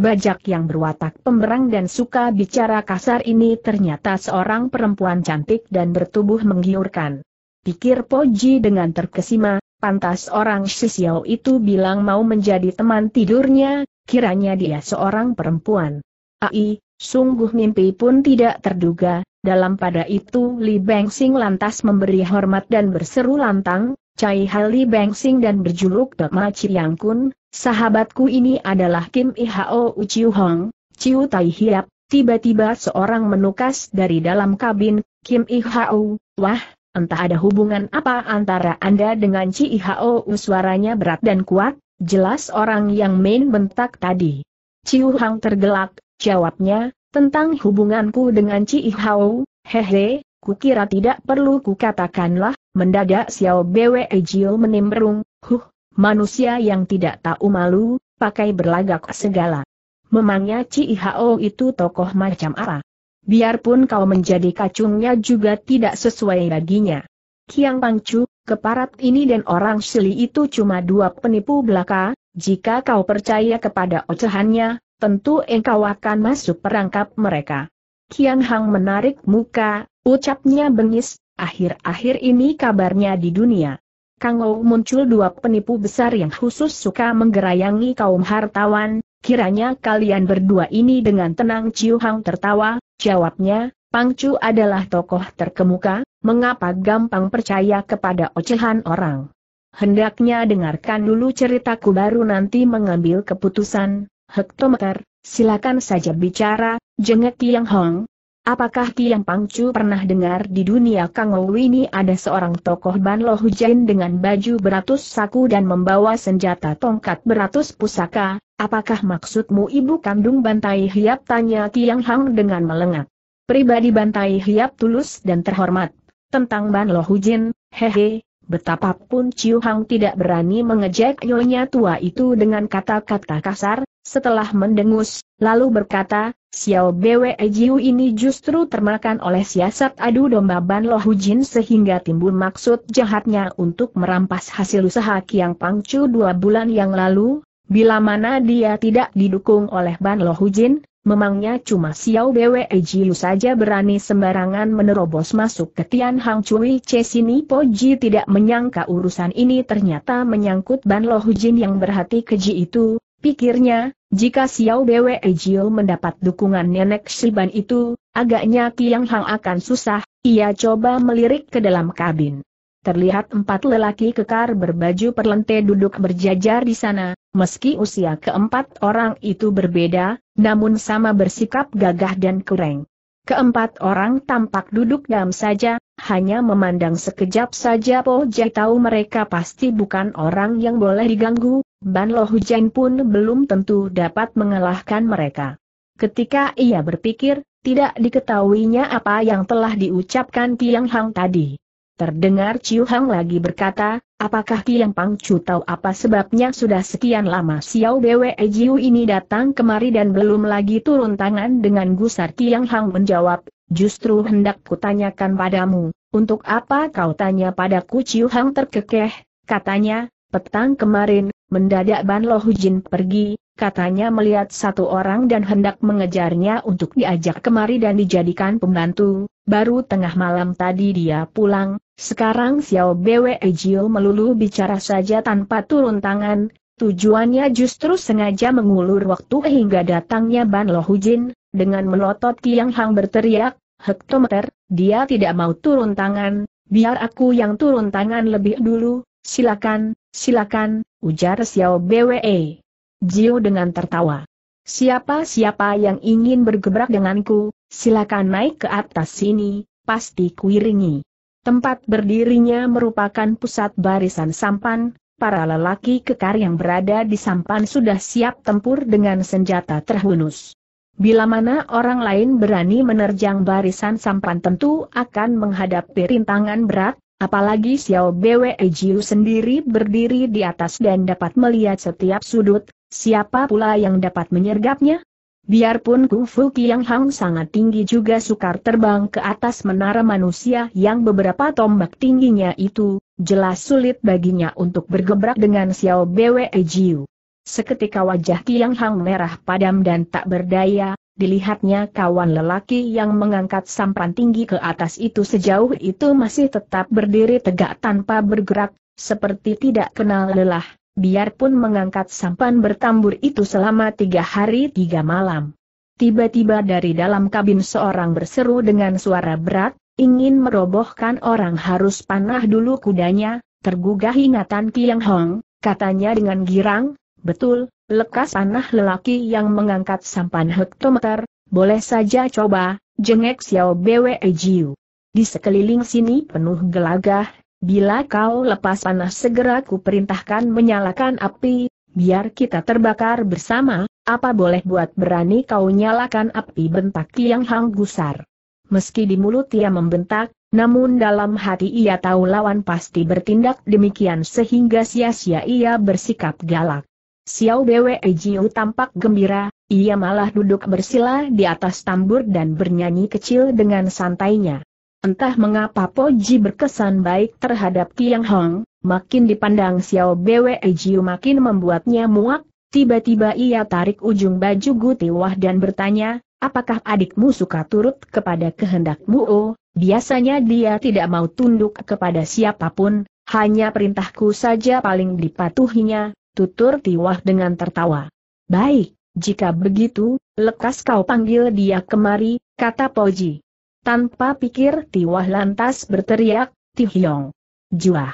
Bajak yang berwatak pemberang dan suka bicara kasar ini ternyata seorang perempuan cantik dan bertubuh menggiurkan. Pikir Po Poji dengan terkesima, pantas orang Sisiau itu bilang mau menjadi teman tidurnya, kiranya dia seorang perempuan. Ai, sungguh mimpi pun tidak terduga, dalam pada itu Li Bengsing lantas memberi hormat dan berseru lantang, Cai Li Bengsing dan berjuluk Dok Ma Chiang Kun, Sahabatku ini adalah Kim Ihao Uchiu Hong, Chiu Tai Hiap, tiba-tiba seorang menukas dari dalam kabin, Kim Ihao, wah, entah ada hubungan apa antara Anda dengan Chi Ihao suaranya berat dan kuat, jelas orang yang main bentak tadi. Chiu Hang tergelak, jawabnya, tentang hubunganku dengan Chi Ihao, hehe, kukira tidak perlu kukatakanlah, mendadak Xiao Bwe Jiu menimbrung, huh, manusia yang tidak tahu malu, pakai berlagak segala. Memangnya Cihao itu tokoh macam apa? Biarpun kau menjadi kacungnya juga tidak sesuai baginya. Kiang Pangcu, keparat ini dan orang Shili itu cuma dua penipu belaka, jika kau percaya kepada ocehannya, tentu engkau akan masuk perangkap mereka. Kiang Hang menarik muka, ucapnya bengis, akhir-akhir ini kabarnya di dunia Kang Ou muncul dua penipu besar yang khusus suka menggerayangi kaum hartawan, kiranya kalian berdua ini dengan tenang Ciu Hang tertawa, jawabnya, Pang Chu adalah tokoh terkemuka, mengapa gampang percaya kepada ocehan orang? Hendaknya dengarkan dulu ceritaku baru nanti mengambil keputusan. hektometer, silakan saja bicara, jengek Tiang Hong, Apakah Tiang Pangcu pernah dengar di dunia Kangou ini ada seorang tokoh Banlo Hujain dengan baju beratus saku dan membawa senjata tongkat beratus pusaka? Apakah maksudmu ibu kandung Bantai Hiap? Tanya Tiang Hang dengan melengak. Pribadi Bantai Hiap tulus dan terhormat. Tentang Banlo Hujin, hehe, betapapun Ciu Hang tidak berani mengejek nyonya tua itu dengan kata-kata kasar, setelah mendengus, lalu berkata, Xiao Bwe Jiu ini justru termakan oleh siasat adu domba Ban Lo Jin sehingga timbul maksud jahatnya untuk merampas hasil usaha Kiang Pangcu dua bulan yang lalu, bila mana dia tidak didukung oleh Ban Lo Jin, memangnya cuma Xiao Bwe Jiu saja berani sembarangan menerobos masuk ke Tian Hang Chui Che Sini Poji tidak menyangka urusan ini ternyata menyangkut Ban Lo Jin yang berhati keji itu, Pikirnya, jika Xiao Bwe Jiu mendapat dukungan nenek Shiban itu, agaknya Tiang Hang akan susah, ia coba melirik ke dalam kabin. Terlihat empat lelaki kekar berbaju perlente duduk berjajar di sana, meski usia keempat orang itu berbeda, namun sama bersikap gagah dan kureng. Keempat orang tampak duduk diam saja, hanya memandang sekejap saja Po Jai tahu mereka pasti bukan orang yang boleh diganggu, Ban Lo Hujan pun belum tentu dapat mengalahkan mereka. Ketika ia berpikir, tidak diketahuinya apa yang telah diucapkan Tiang Hang tadi. Terdengar Ciu Hang lagi berkata, apakah Tiang Pang Chu tahu apa sebabnya sudah sekian lama Xiao Bwe Jiu ini datang kemari dan belum lagi turun tangan dengan gusar Tiang Hang menjawab, justru hendak kutanyakan padamu, untuk apa kau tanya padaku Ciu Hang terkekeh, katanya, petang kemarin Mendadak Ban Lo Hujin pergi, katanya melihat satu orang dan hendak mengejarnya untuk diajak kemari dan dijadikan pembantu, baru tengah malam tadi dia pulang, sekarang Xiao Bwe Ejio melulu bicara saja tanpa turun tangan, tujuannya justru sengaja mengulur waktu hingga datangnya Ban Lo Hujin, dengan melotot Tiang Hang berteriak, hektometer, dia tidak mau turun tangan, biar aku yang turun tangan lebih dulu, Silakan, silakan, ujar Xiao BWE. Jio dengan tertawa. Siapa-siapa yang ingin bergebrak denganku, silakan naik ke atas sini, pasti kuiringi. Tempat berdirinya merupakan pusat barisan sampan, para lelaki kekar yang berada di sampan sudah siap tempur dengan senjata terhunus. Bila mana orang lain berani menerjang barisan sampan tentu akan menghadapi rintangan berat, Apalagi Xiao Bwe Jiu sendiri berdiri di atas dan dapat melihat setiap sudut, siapa pula yang dapat menyergapnya? Biarpun Fu Kiang Hang sangat tinggi juga sukar terbang ke atas menara manusia yang beberapa tombak tingginya itu, jelas sulit baginya untuk bergebrak dengan Xiao Bwe Jiu. Seketika wajah Kiang Hang merah padam dan tak berdaya, Dilihatnya kawan lelaki yang mengangkat sampan tinggi ke atas itu sejauh itu masih tetap berdiri tegak tanpa bergerak, seperti tidak kenal lelah, biarpun mengangkat sampan bertambur itu selama tiga hari tiga malam. Tiba-tiba dari dalam kabin seorang berseru dengan suara berat, ingin merobohkan orang harus panah dulu kudanya, tergugah ingatan Kiang Hong, katanya dengan girang, betul, lekas anak lelaki yang mengangkat sampan hektometer, boleh saja coba, jengek Xiao Bwe Jiu. Di sekeliling sini penuh gelagah, bila kau lepas panah segera ku perintahkan menyalakan api, biar kita terbakar bersama, apa boleh buat berani kau nyalakan api bentak yang Hang gusar. Meski di mulut ia membentak, namun dalam hati ia tahu lawan pasti bertindak demikian sehingga sia-sia ia bersikap galak. Xiao Bwe Jiu tampak gembira, ia malah duduk bersila di atas tambur dan bernyanyi kecil dengan santainya. Entah mengapa Po Ji berkesan baik terhadap Tiang Hong, makin dipandang Xiao Bwe Jiu makin membuatnya muak, tiba-tiba ia tarik ujung baju guti wah dan bertanya, apakah adikmu suka turut kepada kehendakmu oh? Biasanya dia tidak mau tunduk kepada siapapun, hanya perintahku saja paling dipatuhinya, tutur Tiwah dengan tertawa. Baik, jika begitu, lekas kau panggil dia kemari, kata Poji. Tanpa pikir Tiwah lantas berteriak, Tihyong. Juah.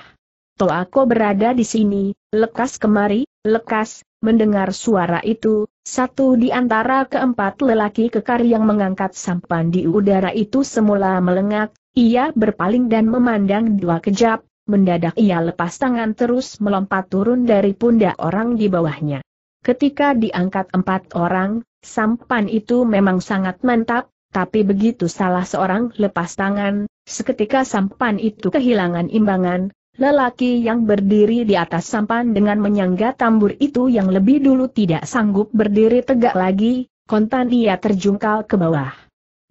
aku berada di sini, lekas kemari, lekas, mendengar suara itu, satu di antara keempat lelaki kekar yang mengangkat sampan di udara itu semula melengak, ia berpaling dan memandang dua kejap, mendadak ia lepas tangan terus melompat turun dari pundak orang di bawahnya. Ketika diangkat empat orang, sampan itu memang sangat mantap, tapi begitu salah seorang lepas tangan, seketika sampan itu kehilangan imbangan, lelaki yang berdiri di atas sampan dengan menyangga tambur itu yang lebih dulu tidak sanggup berdiri tegak lagi, kontan ia terjungkal ke bawah.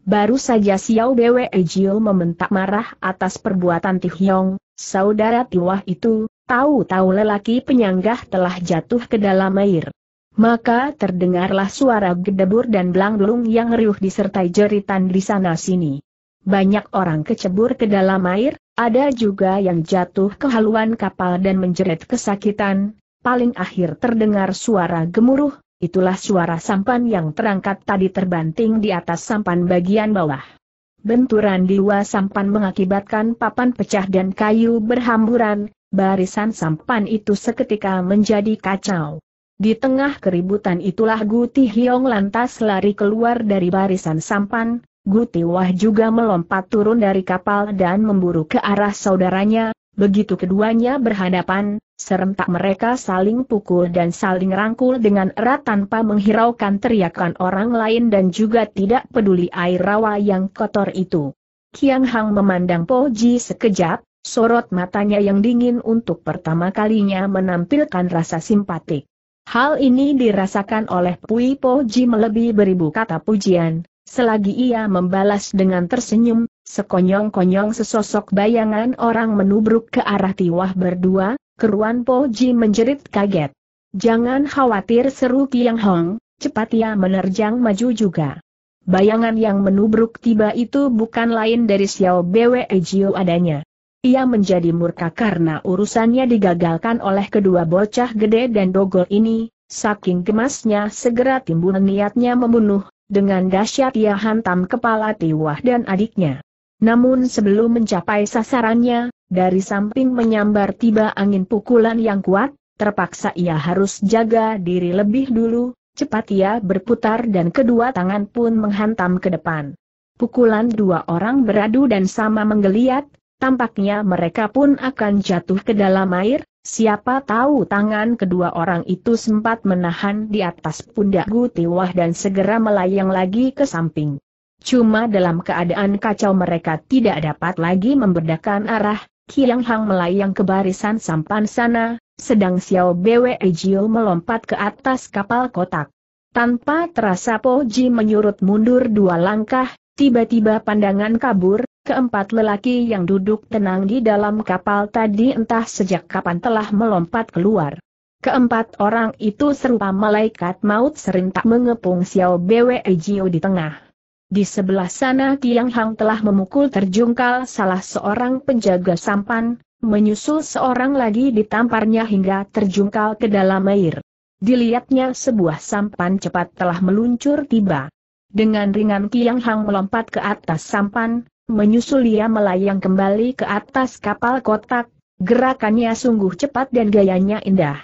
Baru saja Xiao Bwe Jiu membentak marah atas perbuatan Tihyong, Saudara tuah itu, tahu-tahu lelaki penyanggah telah jatuh ke dalam air. Maka terdengarlah suara gedebur dan belang-belung yang riuh disertai jeritan di sana-sini. Banyak orang kecebur ke dalam air, ada juga yang jatuh ke haluan kapal dan menjerit kesakitan, paling akhir terdengar suara gemuruh, itulah suara sampan yang terangkat tadi terbanting di atas sampan bagian bawah. Benturan di luar sampan mengakibatkan papan pecah dan kayu berhamburan, barisan sampan itu seketika menjadi kacau. Di tengah keributan itulah Guti Hiong lantas lari keluar dari barisan sampan, Guti Wah juga melompat turun dari kapal dan memburu ke arah saudaranya, Begitu keduanya berhadapan, serentak mereka saling pukul dan saling rangkul dengan erat tanpa menghiraukan teriakan orang lain dan juga tidak peduli air rawa yang kotor itu. Kiang Hang memandang Po Ji sekejap, sorot matanya yang dingin untuk pertama kalinya menampilkan rasa simpatik. Hal ini dirasakan oleh Pui Po Ji melebihi beribu kata pujian, selagi ia membalas dengan tersenyum, Sekonyong-konyong sesosok bayangan orang menubruk ke arah Tiwah berdua, keruan Po Ji menjerit kaget. Jangan khawatir seru Kiang Hong, cepat ia menerjang maju juga. Bayangan yang menubruk tiba itu bukan lain dari Xiao Bwe Jiu adanya. Ia menjadi murka karena urusannya digagalkan oleh kedua bocah gede dan dogol ini, saking gemasnya segera timbul niatnya membunuh, dengan dahsyat ia hantam kepala Tiwah dan adiknya. Namun sebelum mencapai sasarannya, dari samping menyambar tiba angin pukulan yang kuat, terpaksa ia harus jaga diri lebih dulu, cepat ia berputar dan kedua tangan pun menghantam ke depan. Pukulan dua orang beradu dan sama menggeliat, tampaknya mereka pun akan jatuh ke dalam air, siapa tahu tangan kedua orang itu sempat menahan di atas pundak Gutiwah dan segera melayang lagi ke samping. Cuma dalam keadaan kacau mereka tidak dapat lagi membedakan arah, Kiang Hang melayang ke barisan sampan sana, sedang Xiao Bwe Jiu melompat ke atas kapal kotak. Tanpa terasa Po Ji menyurut mundur dua langkah, tiba-tiba pandangan kabur, keempat lelaki yang duduk tenang di dalam kapal tadi entah sejak kapan telah melompat keluar. Keempat orang itu serupa malaikat maut serentak mengepung Xiao Bwe Jiu di tengah. Di sebelah sana Tiang Hang telah memukul terjungkal salah seorang penjaga sampan, menyusul seorang lagi ditamparnya hingga terjungkal ke dalam air. Dilihatnya sebuah sampan cepat telah meluncur tiba. Dengan ringan Tiang Hang melompat ke atas sampan, menyusul ia melayang kembali ke atas kapal kotak, gerakannya sungguh cepat dan gayanya indah.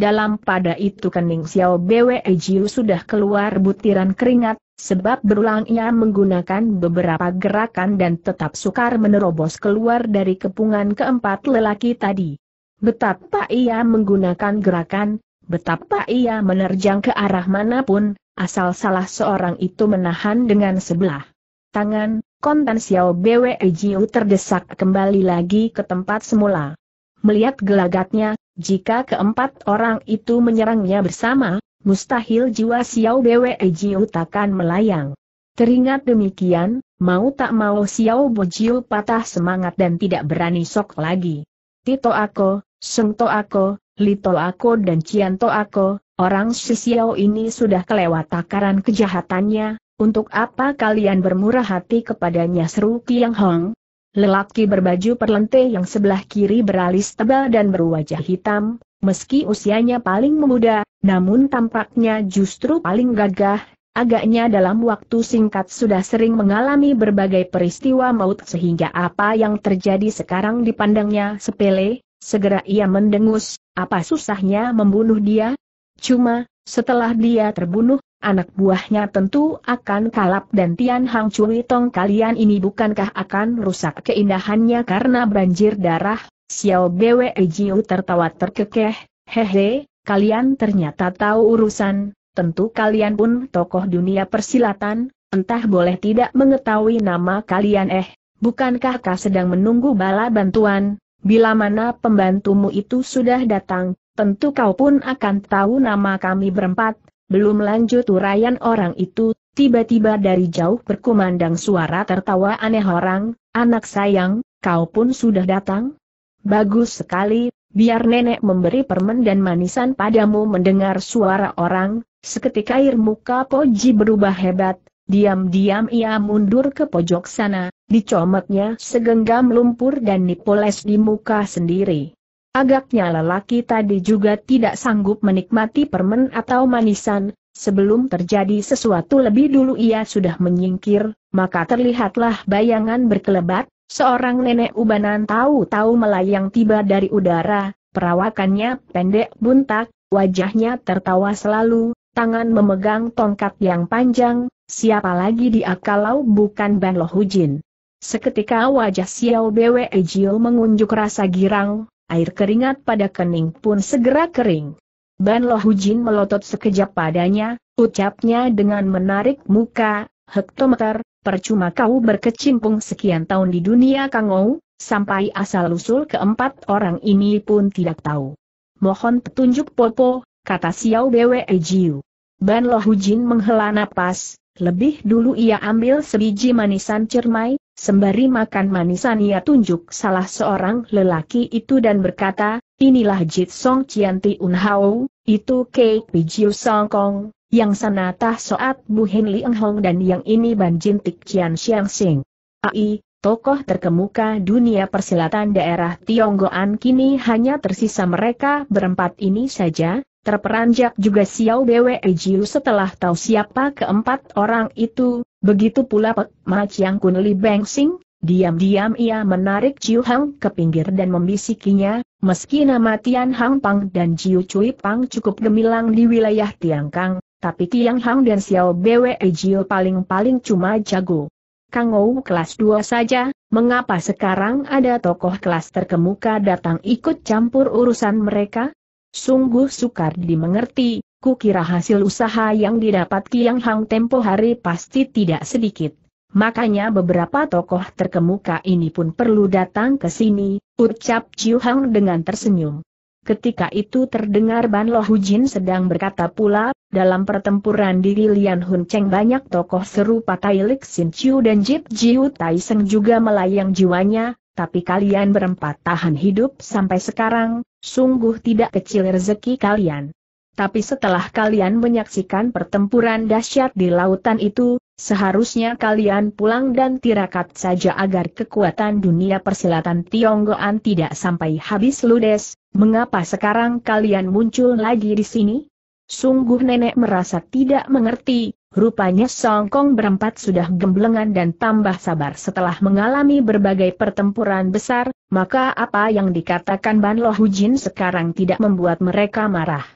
Dalam pada itu kening Xiao Bwe Jiu sudah keluar butiran keringat, sebab berulang ia menggunakan beberapa gerakan dan tetap sukar menerobos keluar dari kepungan keempat lelaki tadi. Betapa ia menggunakan gerakan, betapa ia menerjang ke arah manapun, asal salah seorang itu menahan dengan sebelah tangan, Konten Xiao Bwe Jiu terdesak kembali lagi ke tempat semula. Melihat gelagatnya, jika keempat orang itu menyerangnya bersama, mustahil jiwa Xiao Bwe Jiu takkan melayang. Teringat demikian, mau tak mau Xiao Bo patah semangat dan tidak berani sok lagi. Tito Ako, Seng To Ako, Lito Ako dan Cian To Ako, orang si Xiao ini sudah kelewat takaran kejahatannya, untuk apa kalian bermurah hati kepadanya seru Kiang Hong? Lelaki berbaju perlente yang sebelah kiri beralis tebal dan berwajah hitam, meski usianya paling muda, namun tampaknya justru paling gagah, agaknya dalam waktu singkat sudah sering mengalami berbagai peristiwa maut sehingga apa yang terjadi sekarang dipandangnya sepele, segera ia mendengus, apa susahnya membunuh dia? Cuma, setelah dia terbunuh, anak buahnya tentu akan kalap dan Tian Hang Cui Tong kalian ini bukankah akan rusak keindahannya karena banjir darah? Xiao Bwe Jiu tertawa terkekeh, hehe, kalian ternyata tahu urusan, tentu kalian pun tokoh dunia persilatan, entah boleh tidak mengetahui nama kalian eh, bukankah kau sedang menunggu bala bantuan? Bila mana pembantumu itu sudah datang, tentu kau pun akan tahu nama kami berempat, belum lanjut uraian orang itu, tiba-tiba dari jauh berkumandang suara tertawa aneh orang, anak sayang, kau pun sudah datang? Bagus sekali, biar nenek memberi permen dan manisan padamu mendengar suara orang, seketika air muka Poji berubah hebat, diam-diam ia mundur ke pojok sana, dicomotnya segenggam lumpur dan dipoles di muka sendiri. Agaknya lelaki tadi juga tidak sanggup menikmati permen atau manisan, sebelum terjadi sesuatu lebih dulu ia sudah menyingkir, maka terlihatlah bayangan berkelebat, seorang nenek ubanan tahu-tahu melayang tiba dari udara, perawakannya pendek buntak, wajahnya tertawa selalu, tangan memegang tongkat yang panjang, siapa lagi dia kalau bukan Ban Lohujin. Seketika wajah Xiao Bwe Ejio mengunjuk rasa girang, air keringat pada kening pun segera kering. Ban Lo Hujin melotot sekejap padanya, ucapnya dengan menarik muka, hektometer, percuma kau berkecimpung sekian tahun di dunia Kangou, sampai asal-usul keempat orang ini pun tidak tahu. Mohon petunjuk Popo, kata Xiao Bwe Jiu. Ban Lo Hujin menghela napas, lebih dulu ia ambil sebiji manisan cermai, Sembari makan manisan ia tunjuk salah seorang lelaki itu dan berkata, inilah Jit Song Cian Ti Un Hao, itu Kei Pijiu Song Kong, yang sana Tah Soat Bu Hen Liang Hong dan yang ini Ban Jin Tik Cian Xiang Sing. AI, tokoh terkemuka dunia persilatan daerah Tionggoan kini hanya tersisa mereka berempat ini saja, terperanjak juga Xiao Bwe Jiu setelah tahu siapa keempat orang itu, Begitu pula Pek Ma Chiang Kun Li Beng Sing, diam-diam ia menarik Ciu Hang ke pinggir dan membisikinya, meski nama Tian Hang Pang dan Ciu Cui Pang cukup gemilang di wilayah Tiang Kang, tapi Tiang Hang dan Xiao Bwe Jiu paling-paling cuma jago. Kang Ou kelas 2 saja, mengapa sekarang ada tokoh kelas terkemuka datang ikut campur urusan mereka? Sungguh sukar dimengerti, Ku kira hasil usaha yang didapat Kiang Hang tempo hari pasti tidak sedikit. Makanya beberapa tokoh terkemuka ini pun perlu datang ke sini, ucap Chiu Hang dengan tersenyum. Ketika itu terdengar Ban Lo Jin sedang berkata pula, dalam pertempuran di Lian Hun Cheng banyak tokoh serupa Tai Lik Sin Chiu dan Jip Jiu Tai Seng juga melayang jiwanya, tapi kalian berempat tahan hidup sampai sekarang, sungguh tidak kecil rezeki kalian tapi setelah kalian menyaksikan pertempuran dahsyat di lautan itu, seharusnya kalian pulang dan tirakat saja agar kekuatan dunia persilatan Tionggoan tidak sampai habis ludes, mengapa sekarang kalian muncul lagi di sini? Sungguh nenek merasa tidak mengerti, rupanya Songkong berempat sudah gemblengan dan tambah sabar setelah mengalami berbagai pertempuran besar, maka apa yang dikatakan Ban Lohujin sekarang tidak membuat mereka marah.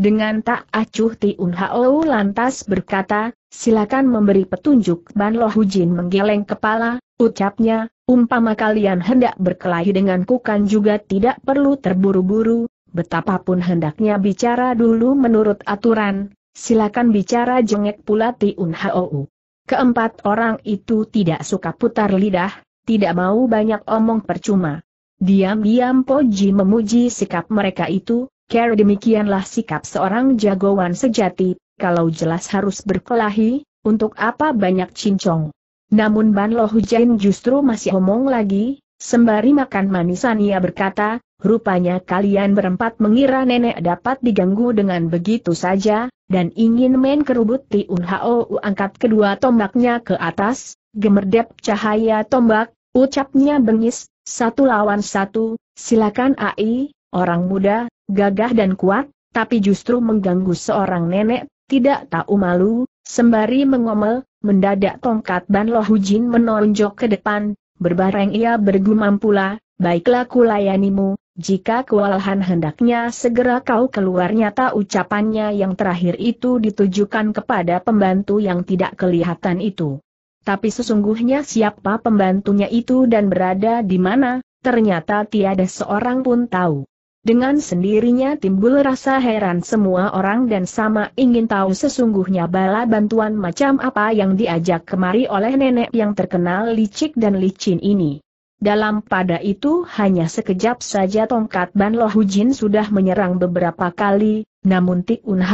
Dengan tak acuh Tiun Hao lantas berkata, silakan memberi petunjuk Ban Lo Hujin menggeleng kepala, ucapnya, umpama kalian hendak berkelahi denganku kan juga tidak perlu terburu-buru, betapapun hendaknya bicara dulu menurut aturan, silakan bicara jengek pula Tiun Hao. Keempat orang itu tidak suka putar lidah, tidak mau banyak omong percuma. Diam-diam Poji memuji sikap mereka itu, Care demikianlah sikap seorang jagoan sejati, kalau jelas harus berkelahi, untuk apa banyak cincong. Namun Ban Lo Hujain justru masih omong lagi, sembari makan manisan ia berkata, rupanya kalian berempat mengira nenek dapat diganggu dengan begitu saja, dan ingin main kerubut di Hou angkat kedua tombaknya ke atas, gemerdep cahaya tombak, ucapnya bengis, satu lawan satu, silakan AI, orang muda, gagah dan kuat, tapi justru mengganggu seorang nenek, tidak tahu malu, sembari mengomel, mendadak tongkat Ban Lohujin menonjok ke depan, berbareng ia bergumam pula, baiklah kulayanimu, jika kewalahan hendaknya segera kau keluar nyata ucapannya yang terakhir itu ditujukan kepada pembantu yang tidak kelihatan itu. Tapi sesungguhnya siapa pembantunya itu dan berada di mana, ternyata tiada seorang pun tahu. Dengan sendirinya timbul rasa heran semua orang dan sama ingin tahu sesungguhnya bala bantuan macam apa yang diajak kemari oleh nenek yang terkenal licik dan licin ini. Dalam pada itu hanya sekejap saja tongkat Ban Lohujin sudah menyerang beberapa kali, namun Tik Un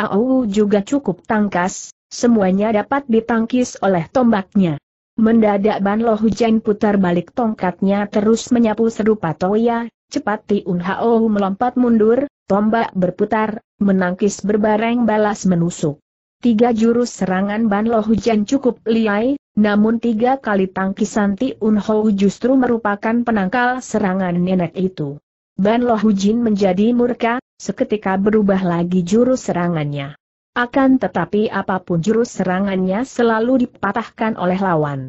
juga cukup tangkas, semuanya dapat ditangkis oleh tombaknya. Mendadak Ban Lohujin putar balik tongkatnya terus menyapu serupa toya, Cepat Tiun Hao melompat mundur, tombak berputar, menangkis berbareng balas menusuk. Tiga jurus serangan Banlo Hujan cukup liai, namun tiga kali tangkisan Tiun Hao justru merupakan penangkal serangan nenek itu. Banlo Hujin menjadi murka, seketika berubah lagi jurus serangannya. Akan tetapi apapun jurus serangannya selalu dipatahkan oleh lawan.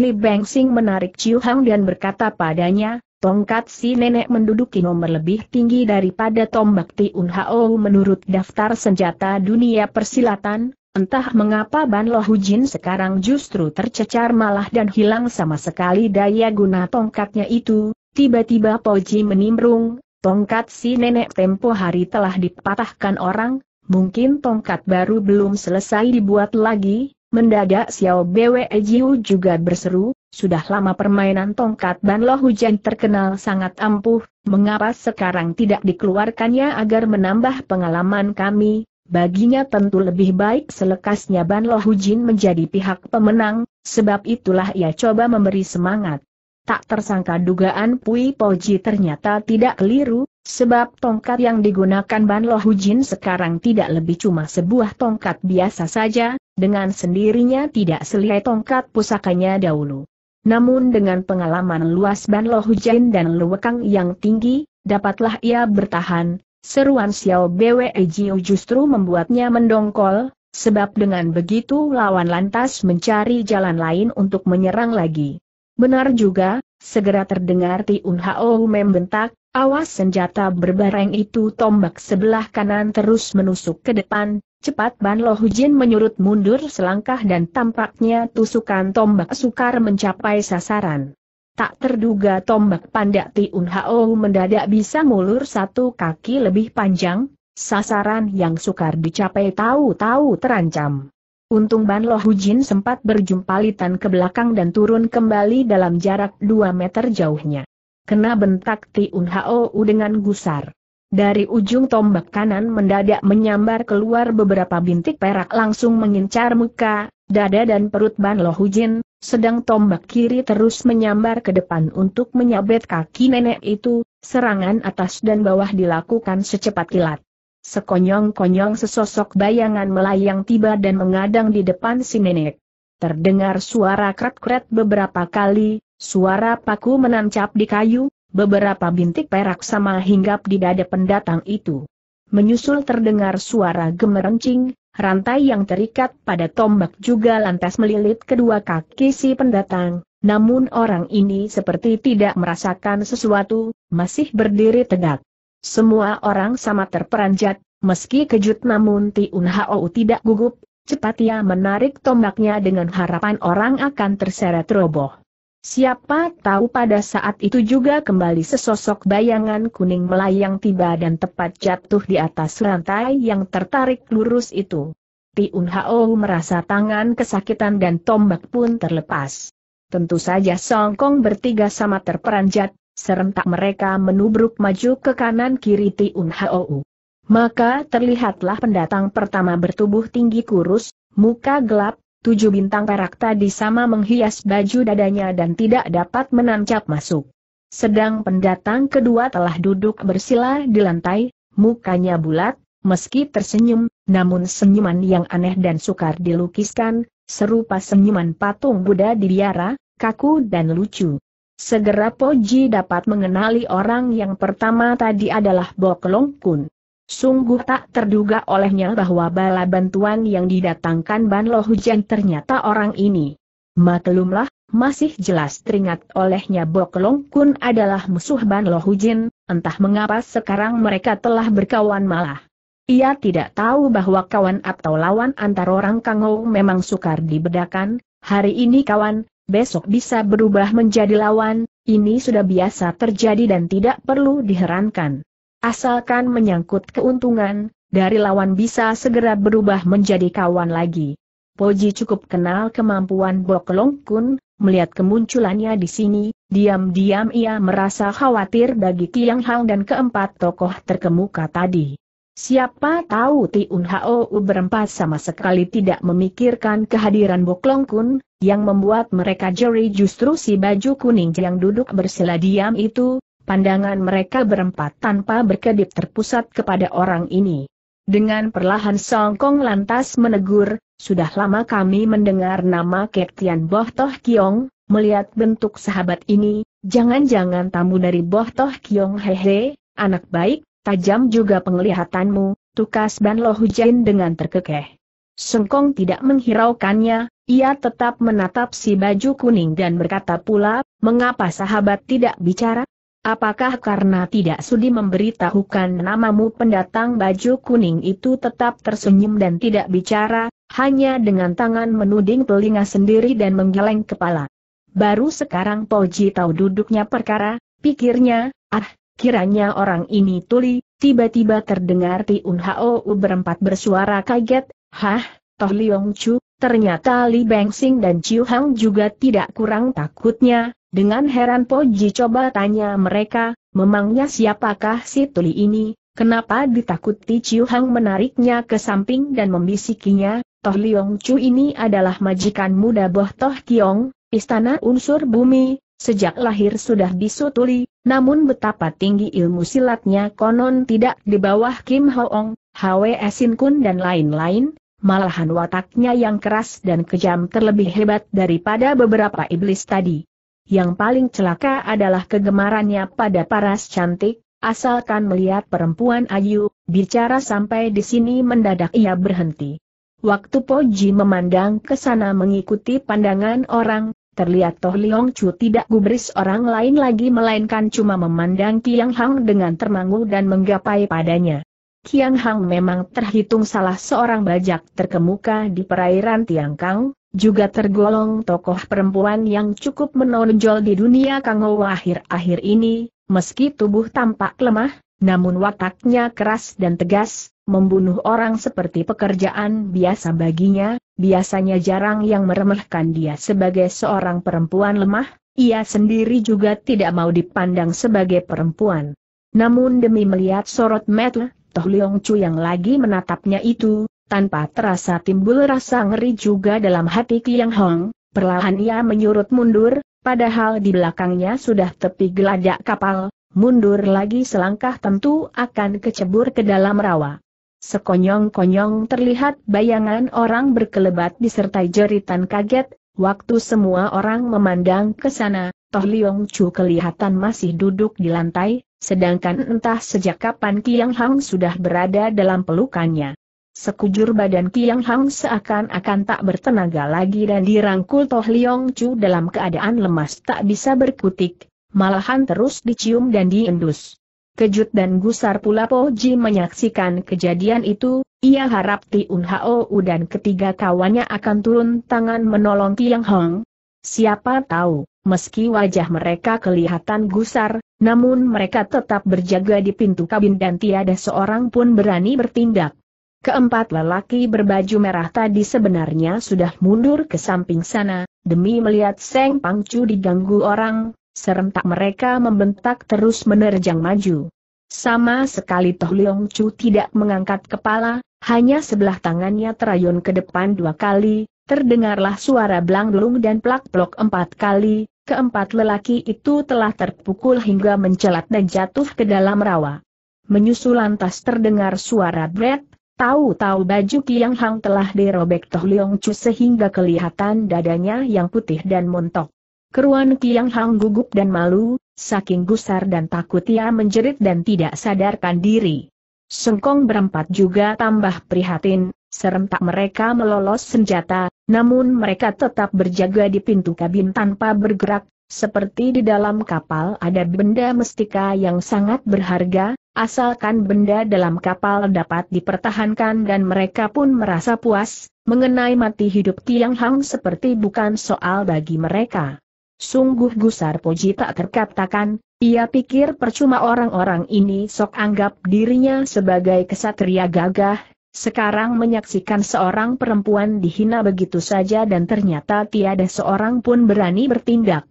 Li Bengsing menarik Chiu Hang dan berkata padanya, Tongkat si nenek menduduki nomor lebih tinggi daripada tombak Tiun Hao menurut daftar senjata dunia persilatan, entah mengapa Ban Lo Hujin sekarang justru tercecar malah dan hilang sama sekali daya guna tongkatnya itu, tiba-tiba Poji menimbrung, tongkat si nenek tempo hari telah dipatahkan orang, mungkin tongkat baru belum selesai dibuat lagi, Mendadak Xiao Bwe Jiu juga berseru, sudah lama permainan tongkat Ban Banlo Hujan terkenal sangat ampuh, mengapa sekarang tidak dikeluarkannya agar menambah pengalaman kami? Baginya tentu lebih baik selekasnya Ban Banlo Hujin menjadi pihak pemenang, sebab itulah ia coba memberi semangat. Tak tersangka dugaan Pui Poji ternyata tidak keliru, sebab tongkat yang digunakan Ban Banlo Hujin sekarang tidak lebih cuma sebuah tongkat biasa saja, dengan sendirinya tidak selihai tongkat pusakanya dahulu. Namun dengan pengalaman luas Ban Lo Hujain dan Luwekang yang tinggi, dapatlah ia bertahan, seruan Xiao Bwe Jiu justru membuatnya mendongkol, sebab dengan begitu lawan lantas mencari jalan lain untuk menyerang lagi. Benar juga, segera terdengar Tiun Hao membentak, awas senjata berbareng itu tombak sebelah kanan terus menusuk ke depan, Cepat Ban Lo Hujin menyurut mundur selangkah dan tampaknya tusukan tombak sukar mencapai sasaran. Tak terduga tombak pandak Tiun Hao mendadak bisa ngulur satu kaki lebih panjang, sasaran yang sukar dicapai tahu-tahu terancam. Untung Ban Lo Hujin sempat berjumpa litan ke belakang dan turun kembali dalam jarak dua meter jauhnya. Kena bentak Tiun Hao dengan gusar. Dari ujung tombak kanan mendadak menyambar keluar beberapa bintik perak langsung mengincar muka, dada dan perut Ban Lo Hujin, sedang tombak kiri terus menyambar ke depan untuk menyabet kaki nenek itu, serangan atas dan bawah dilakukan secepat kilat. Sekonyong-konyong sesosok bayangan melayang tiba dan mengadang di depan si nenek. Terdengar suara kret-kret beberapa kali, suara paku menancap di kayu, Beberapa bintik perak sama hinggap di dada pendatang itu. Menyusul terdengar suara gemerencing, rantai yang terikat pada tombak juga lantas melilit kedua kaki si pendatang, namun orang ini seperti tidak merasakan sesuatu, masih berdiri tegak. Semua orang sama terperanjat, meski kejut namun Tiun Hao tidak gugup, cepat ia menarik tombaknya dengan harapan orang akan terseret roboh. Siapa tahu pada saat itu juga kembali sesosok bayangan kuning melayang tiba dan tepat jatuh di atas lantai yang tertarik lurus itu. Tiun Hao merasa tangan kesakitan dan tombak pun terlepas. Tentu saja Song Kong bertiga sama terperanjat, serentak mereka menubruk maju ke kanan kiri Tiun Hao. Maka terlihatlah pendatang pertama bertubuh tinggi kurus, muka gelap, tujuh bintang perak tadi sama menghias baju dadanya dan tidak dapat menancap masuk. Sedang pendatang kedua telah duduk bersila di lantai, mukanya bulat, meski tersenyum, namun senyuman yang aneh dan sukar dilukiskan, serupa senyuman patung Buddha di biara, kaku dan lucu. Segera Poji dapat mengenali orang yang pertama tadi adalah Boklong Kun. Sungguh tak terduga olehnya bahwa bala bantuan yang didatangkan Ban Lo Hujan ternyata orang ini. Maklumlah, masih jelas teringat olehnya Long Kun adalah musuh Ban Lo Hujin, entah mengapa sekarang mereka telah berkawan malah. Ia tidak tahu bahwa kawan atau lawan antar orang Kangou memang sukar dibedakan, hari ini kawan, besok bisa berubah menjadi lawan, ini sudah biasa terjadi dan tidak perlu diherankan. Asalkan menyangkut keuntungan, dari lawan bisa segera berubah menjadi kawan lagi. Poji cukup kenal kemampuan Bok Long Kun, melihat kemunculannya di sini, diam-diam ia merasa khawatir bagi Tiang Hang dan keempat tokoh terkemuka tadi. Siapa tahu Tiun Hao berempat sama sekali tidak memikirkan kehadiran Bok Long Kun, yang membuat mereka jeri justru si baju kuning yang duduk bersila diam itu, pandangan mereka berempat tanpa berkedip terpusat kepada orang ini. Dengan perlahan Songkong lantas menegur, sudah lama kami mendengar nama Ketian Boh Toh Kiong, melihat bentuk sahabat ini, jangan-jangan tamu dari Boh Toh Kiong hehe, anak baik, tajam juga penglihatanmu, tukas Ban Lo Hujain dengan terkekeh. Songkong tidak menghiraukannya, ia tetap menatap si baju kuning dan berkata pula, mengapa sahabat tidak bicara? Apakah karena tidak sudi memberitahukan namamu pendatang baju kuning itu tetap tersenyum dan tidak bicara, hanya dengan tangan menuding telinga sendiri dan menggeleng kepala. Baru sekarang Poji tahu duduknya perkara, pikirnya, ah, kiranya orang ini tuli, tiba-tiba terdengar Tiun Hou berempat bersuara kaget, hah, Toh Liong Chu, ternyata Li Beng Sing dan Chiu Hang juga tidak kurang takutnya, dengan heran Poji coba tanya mereka, memangnya siapakah si tuli ini, kenapa ditakuti Chiu Hang menariknya ke samping dan membisikinya, Toh Liong Chu ini adalah majikan muda Boh Toh Kiong, istana unsur bumi, sejak lahir sudah disutuli, namun betapa tinggi ilmu silatnya konon tidak di bawah Kim Hoong, Hwe Sin Kun dan lain-lain, malahan wataknya yang keras dan kejam terlebih hebat daripada beberapa iblis tadi yang paling celaka adalah kegemarannya pada paras cantik, asalkan melihat perempuan ayu, bicara sampai di sini mendadak ia berhenti. Waktu Poji memandang ke sana mengikuti pandangan orang, terlihat Toh Liong Chu tidak gubris orang lain lagi melainkan cuma memandang Kiang Hang dengan termangu dan menggapai padanya. Kiang Hang memang terhitung salah seorang bajak terkemuka di perairan Tiangkang, juga tergolong tokoh perempuan yang cukup menonjol di dunia Kangou akhir-akhir ini, meski tubuh tampak lemah, namun wataknya keras dan tegas, membunuh orang seperti pekerjaan biasa baginya, biasanya jarang yang meremehkan dia sebagai seorang perempuan lemah, ia sendiri juga tidak mau dipandang sebagai perempuan. Namun demi melihat sorot mata Toh Leong Chu yang lagi menatapnya itu, tanpa terasa timbul rasa ngeri juga dalam hati Kiang Hong, perlahan ia menyurut mundur, padahal di belakangnya sudah tepi geladak kapal, mundur lagi selangkah tentu akan kecebur ke dalam rawa. Sekonyong-konyong terlihat bayangan orang berkelebat disertai jeritan kaget, waktu semua orang memandang ke sana, Toh Liong Chu kelihatan masih duduk di lantai, sedangkan entah sejak kapan Kiang Hong sudah berada dalam pelukannya. Sekujur badan Kiang Hang seakan-akan tak bertenaga lagi dan dirangkul Toh Liong Chu dalam keadaan lemas tak bisa berkutik, malahan terus dicium dan diendus. Kejut dan gusar pula Po Ji menyaksikan kejadian itu, ia harap Tiun Hao U dan ketiga kawannya akan turun tangan menolong Kiang Hang. Siapa tahu, meski wajah mereka kelihatan gusar, namun mereka tetap berjaga di pintu kabin dan tiada seorang pun berani bertindak. Keempat lelaki berbaju merah tadi sebenarnya sudah mundur ke samping sana, demi melihat Seng Pangcu diganggu orang, serentak mereka membentak terus menerjang maju. Sama sekali Toh Leong Chu tidak mengangkat kepala, hanya sebelah tangannya terayun ke depan dua kali, terdengarlah suara belang-belung dan plak-plok empat kali, keempat lelaki itu telah terpukul hingga mencelat dan jatuh ke dalam rawa. Menyusul lantas terdengar suara bret, Tahu-tahu baju Kiang Hang telah dirobek Toh Leong Chu sehingga kelihatan dadanya yang putih dan montok. Keruan Kiang Hang gugup dan malu, saking gusar dan takut ia menjerit dan tidak sadarkan diri. Sengkong berempat juga tambah prihatin, serentak mereka melolos senjata, namun mereka tetap berjaga di pintu kabin tanpa bergerak, seperti di dalam kapal ada benda mestika yang sangat berharga, asalkan benda dalam kapal dapat dipertahankan dan mereka pun merasa puas, mengenai mati hidup Tiang Hang seperti bukan soal bagi mereka. Sungguh gusar Poji tak terkatakan, ia pikir percuma orang-orang ini sok anggap dirinya sebagai kesatria gagah, sekarang menyaksikan seorang perempuan dihina begitu saja dan ternyata tiada seorang pun berani bertindak.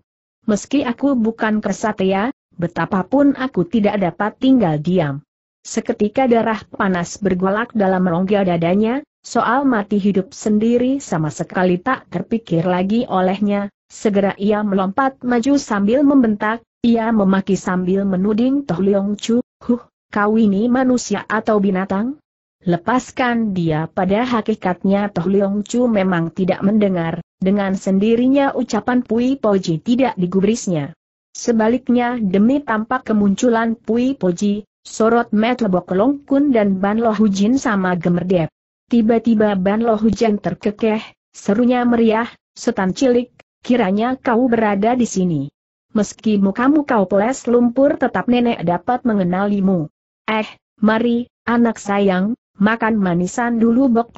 Meski aku bukan kesatria, Betapapun aku tidak dapat tinggal diam. Seketika darah panas bergolak dalam rongga dadanya, soal mati hidup sendiri sama sekali tak terpikir lagi olehnya, segera ia melompat maju sambil membentak, ia memaki sambil menuding Toh Leong Chu, huh, kau ini manusia atau binatang? Lepaskan dia pada hakikatnya Toh Leong Chu memang tidak mendengar, dengan sendirinya ucapan Pui Poji tidak digubrisnya. Sebaliknya demi tampak kemunculan Pui Poji, sorot Metlebok Kun dan Ban Lohujin sama gemerdep. Tiba-tiba Ban Lohujin terkekeh, serunya meriah, setan cilik, kiranya kau berada di sini. Meski mukamu kau peles lumpur tetap nenek dapat mengenalimu. Eh, mari, anak sayang, makan manisan dulu Bok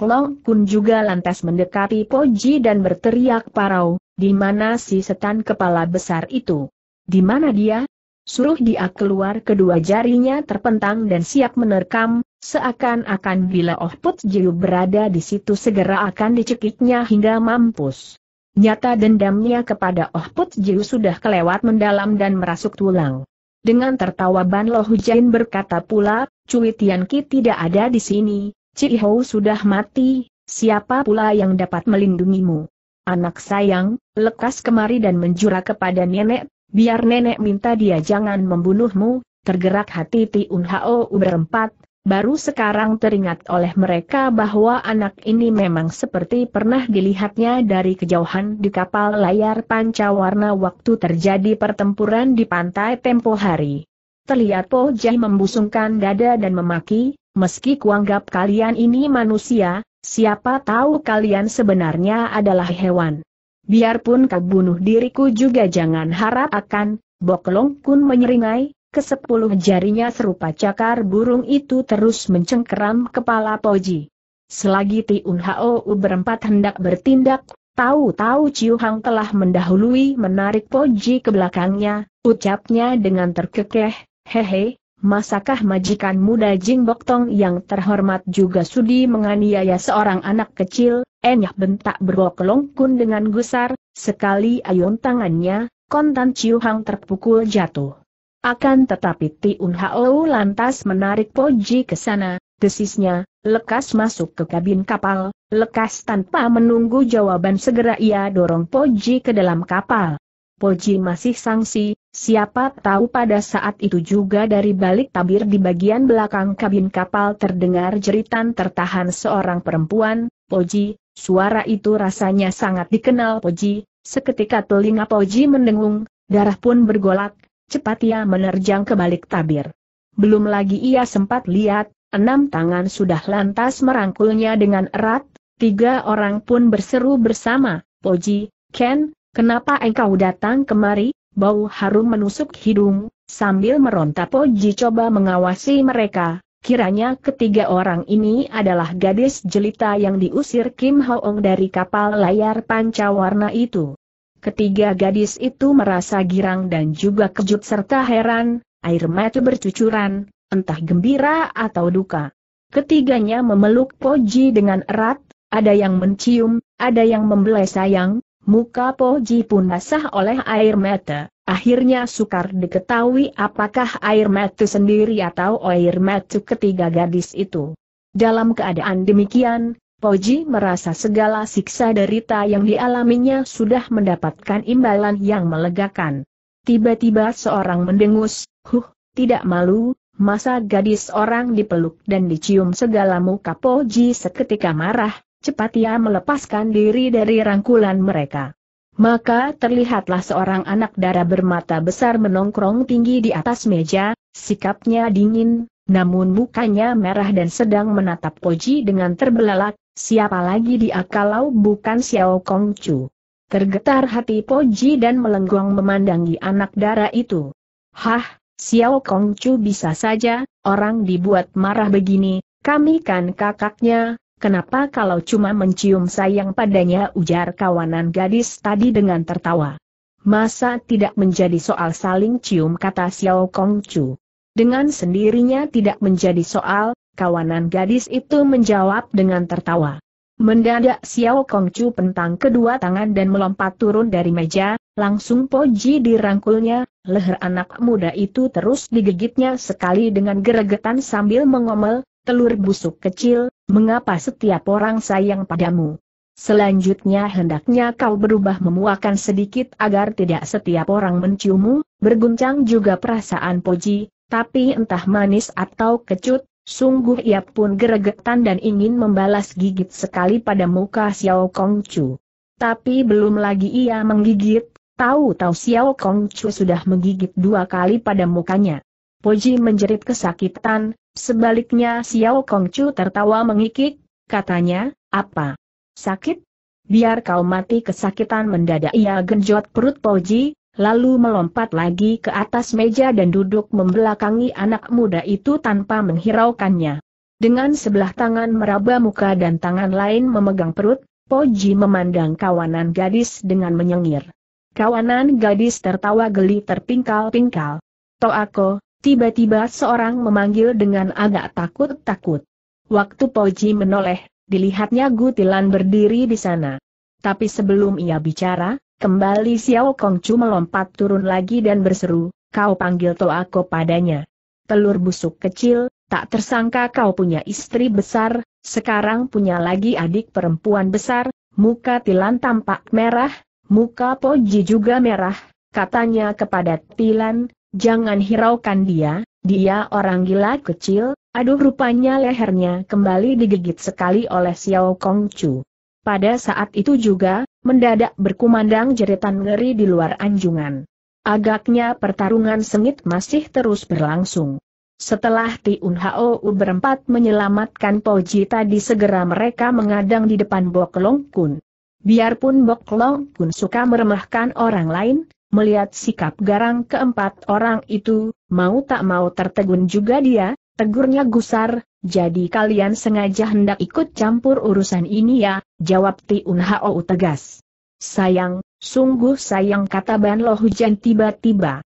Kun juga lantas mendekati Poji dan berteriak parau, di mana si setan kepala besar itu. Di mana dia? Suruh dia keluar kedua jarinya terpentang dan siap menerkam, seakan-akan bila Oh Put Jiu berada di situ segera akan dicekiknya hingga mampus. Nyata dendamnya kepada Oh Put Jiu sudah kelewat mendalam dan merasuk tulang. Dengan tertawa Ban Lo Hujain berkata pula, Cui Tian Ki tidak ada di sini, Cik Hou sudah mati, siapa pula yang dapat melindungimu? Anak sayang, lekas kemari dan menjura kepada nenek, Biar nenek minta dia jangan membunuhmu, tergerak hati Tiun Hao berempat, baru sekarang teringat oleh mereka bahwa anak ini memang seperti pernah dilihatnya dari kejauhan di kapal layar pancawarna waktu terjadi pertempuran di pantai tempo hari. Terlihat Po Jai membusungkan dada dan memaki, meski kuanggap kalian ini manusia, siapa tahu kalian sebenarnya adalah hewan. Biarpun kau bunuh diriku juga jangan harap akan, Boklong Kun menyeringai, kesepuluh jarinya serupa cakar burung itu terus mencengkeram kepala Poji. Selagi Tiun Hou berempat hendak bertindak, tahu-tahu Ciu Hang telah mendahului menarik Poji ke belakangnya, ucapnya dengan terkekeh, hehe, Masakah majikan muda Jing Boktong yang terhormat juga sudi menganiaya seorang anak kecil? Enyah bentak bergok longkun dengan gusar, sekali ayun tangannya, kontan Ciu Hang terpukul jatuh. Akan tetapi Tiun Hao lantas menarik Poji ke sana, desisnya, lekas masuk ke kabin kapal, lekas tanpa menunggu jawaban segera ia dorong Poji ke dalam kapal. Poji masih sangsi, siapa tahu pada saat itu juga dari balik tabir di bagian belakang kabin kapal terdengar jeritan tertahan seorang perempuan, Poji, suara itu rasanya sangat dikenal Poji, seketika telinga Poji mendengung, darah pun bergolak, cepat ia menerjang ke balik tabir. Belum lagi ia sempat lihat, enam tangan sudah lantas merangkulnya dengan erat, tiga orang pun berseru bersama, Poji, Ken, Kenapa engkau datang kemari? Bau harum menusuk hidung, sambil meronta Poji coba mengawasi mereka. Kiranya ketiga orang ini adalah gadis jelita yang diusir Kim Hoong dari kapal layar pancawarna itu. Ketiga gadis itu merasa girang dan juga kejut serta heran, air mata bercucuran, entah gembira atau duka. Ketiganya memeluk Poji dengan erat, ada yang mencium, ada yang membelai sayang, Muka Poji pun basah oleh air mata, akhirnya sukar diketahui apakah air mata sendiri atau air mata ketiga gadis itu. Dalam keadaan demikian, Poji merasa segala siksa derita yang dialaminya sudah mendapatkan imbalan yang melegakan. Tiba-tiba seorang mendengus, huh, tidak malu, masa gadis orang dipeluk dan dicium segala muka Poji seketika marah, cepat ia melepaskan diri dari rangkulan mereka. Maka terlihatlah seorang anak darah bermata besar menongkrong tinggi di atas meja, sikapnya dingin, namun mukanya merah dan sedang menatap Poji dengan terbelalak, siapa lagi di akalau bukan Xiao Kongcu. Tergetar hati Poji dan melenggong memandangi anak darah itu. Hah, Xiao Kongcu bisa saja, orang dibuat marah begini, kami kan kakaknya, Kenapa kalau cuma mencium sayang padanya ujar kawanan gadis tadi dengan tertawa. Masa tidak menjadi soal saling cium kata Xiao Kong Chu. Dengan sendirinya tidak menjadi soal, kawanan gadis itu menjawab dengan tertawa. Mendadak Xiao Kong Chu pentang kedua tangan dan melompat turun dari meja, langsung Poji dirangkulnya, leher anak muda itu terus digigitnya sekali dengan geregetan sambil mengomel, telur busuk kecil, mengapa setiap orang sayang padamu? Selanjutnya hendaknya kau berubah memuakan sedikit agar tidak setiap orang menciummu, berguncang juga perasaan Poji, tapi entah manis atau kecut, sungguh ia pun geregetan dan ingin membalas gigit sekali pada muka Xiao Chu. Tapi belum lagi ia menggigit, tahu-tahu Xiao Kong Chu sudah menggigit dua kali pada mukanya. Poji menjerit kesakitan, Sebaliknya Xiao Kongcu tertawa mengikik, katanya, apa? Sakit? Biar kau mati kesakitan mendadak ia genjot perut Poji, lalu melompat lagi ke atas meja dan duduk membelakangi anak muda itu tanpa menghiraukannya. Dengan sebelah tangan meraba muka dan tangan lain memegang perut, Poji memandang kawanan gadis dengan menyengir. Kawanan gadis tertawa geli terpingkal-pingkal. Toako, Tiba-tiba seorang memanggil dengan agak takut-takut. Waktu Poji menoleh, dilihatnya Gutilan berdiri di sana. Tapi sebelum ia bicara, kembali Xiao Kongcu melompat turun lagi dan berseru, kau panggil aku padanya. Telur busuk kecil, tak tersangka kau punya istri besar, sekarang punya lagi adik perempuan besar, muka Tilan tampak merah, muka Poji juga merah, katanya kepada Tilan, Jangan hiraukan dia, dia orang gila kecil, aduh rupanya lehernya kembali digigit sekali oleh Xiao Kong Chu. Pada saat itu juga, mendadak berkumandang jeritan ngeri di luar anjungan. Agaknya pertarungan sengit masih terus berlangsung. Setelah Tiun Hao berempat menyelamatkan Poji tadi segera mereka mengadang di depan Bok Long Kun. Biarpun Bok Long Kun suka meremehkan orang lain, Melihat sikap garang keempat orang itu, mau tak mau tertegun juga dia, tegurnya gusar, jadi kalian sengaja hendak ikut campur urusan ini ya, jawab Tiun Hao tegas. Sayang, sungguh sayang kata Ban Lo Hujan tiba-tiba.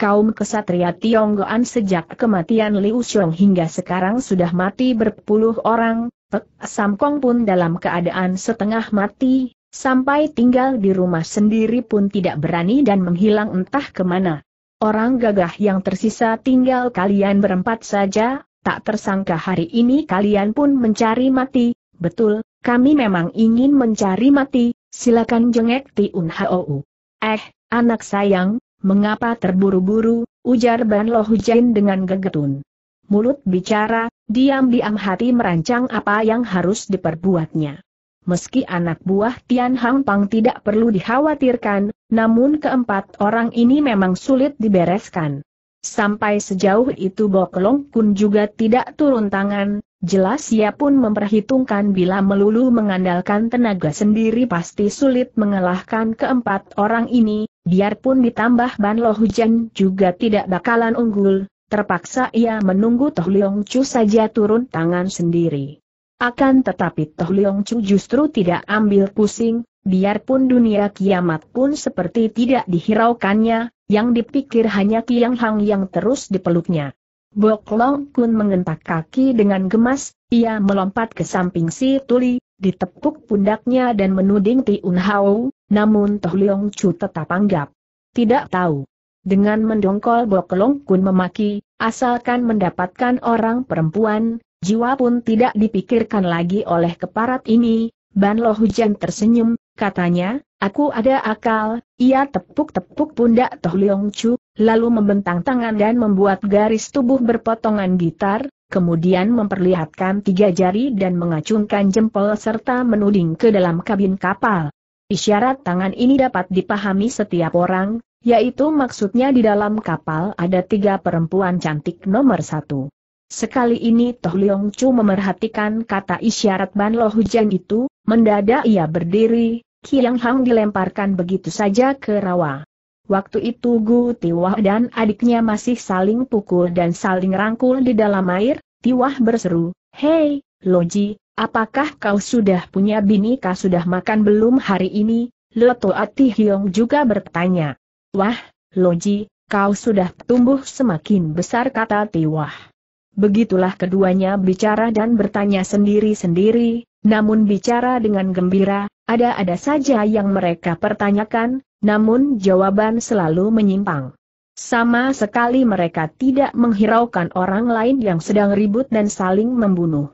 Kaum kesatria Tionggoan sejak kematian Liu Xiong hingga sekarang sudah mati berpuluh orang, Pek Kong pun dalam keadaan setengah mati, Sampai tinggal di rumah sendiri pun tidak berani dan menghilang entah kemana. Orang gagah yang tersisa tinggal kalian berempat saja, tak tersangka hari ini kalian pun mencari mati, betul, kami memang ingin mencari mati, silakan jengek Tiun Hou. Eh, anak sayang, mengapa terburu-buru, ujar Ban Lo Hujain dengan gegetun. Mulut bicara, diam-diam hati merancang apa yang harus diperbuatnya. Meski anak buah Tian Hang Pang tidak perlu dikhawatirkan, namun keempat orang ini memang sulit dibereskan. Sampai sejauh itu Bok Long Kun juga tidak turun tangan, jelas ia pun memperhitungkan bila melulu mengandalkan tenaga sendiri pasti sulit mengalahkan keempat orang ini, biarpun ditambah Ban Lo Hujan juga tidak bakalan unggul, terpaksa ia menunggu Toh Leong Chu saja turun tangan sendiri. Akan tetapi Toh Leong Chu justru tidak ambil pusing, biarpun dunia kiamat pun seperti tidak dihiraukannya, yang dipikir hanya Kiang Hang yang terus dipeluknya. Bok Long Kun mengentak kaki dengan gemas, ia melompat ke samping si Tuli, ditepuk pundaknya dan menuding Ti Un Hao, namun Toh Leong Chu tetap anggap. Tidak tahu. Dengan mendongkol Bok Long Kun memaki, asalkan mendapatkan orang perempuan, Jiwa pun tidak dipikirkan lagi oleh keparat ini, Ban Lo Hujan tersenyum, katanya, aku ada akal, ia tepuk-tepuk pundak Toh Leong Chu, lalu membentang tangan dan membuat garis tubuh berpotongan gitar, kemudian memperlihatkan tiga jari dan mengacungkan jempol serta menuding ke dalam kabin kapal. Isyarat tangan ini dapat dipahami setiap orang, yaitu maksudnya di dalam kapal ada tiga perempuan cantik nomor satu. Sekali ini Toh Leong Chu memerhatikan kata isyarat Ban Lo Hujan itu, mendadak ia berdiri, Kiang Hang dilemparkan begitu saja ke rawa. Waktu itu Gu Tiwah dan adiknya masih saling pukul dan saling rangkul di dalam air, Tiwah berseru, Hei, Loji, apakah kau sudah punya bini kau sudah makan belum hari ini? Leto Ati Hiong juga bertanya. Wah, Loji, kau sudah tumbuh semakin besar kata Tiwah. Begitulah keduanya bicara dan bertanya sendiri-sendiri, namun bicara dengan gembira, ada-ada saja yang mereka pertanyakan, namun jawaban selalu menyimpang. Sama sekali mereka tidak menghiraukan orang lain yang sedang ribut dan saling membunuh.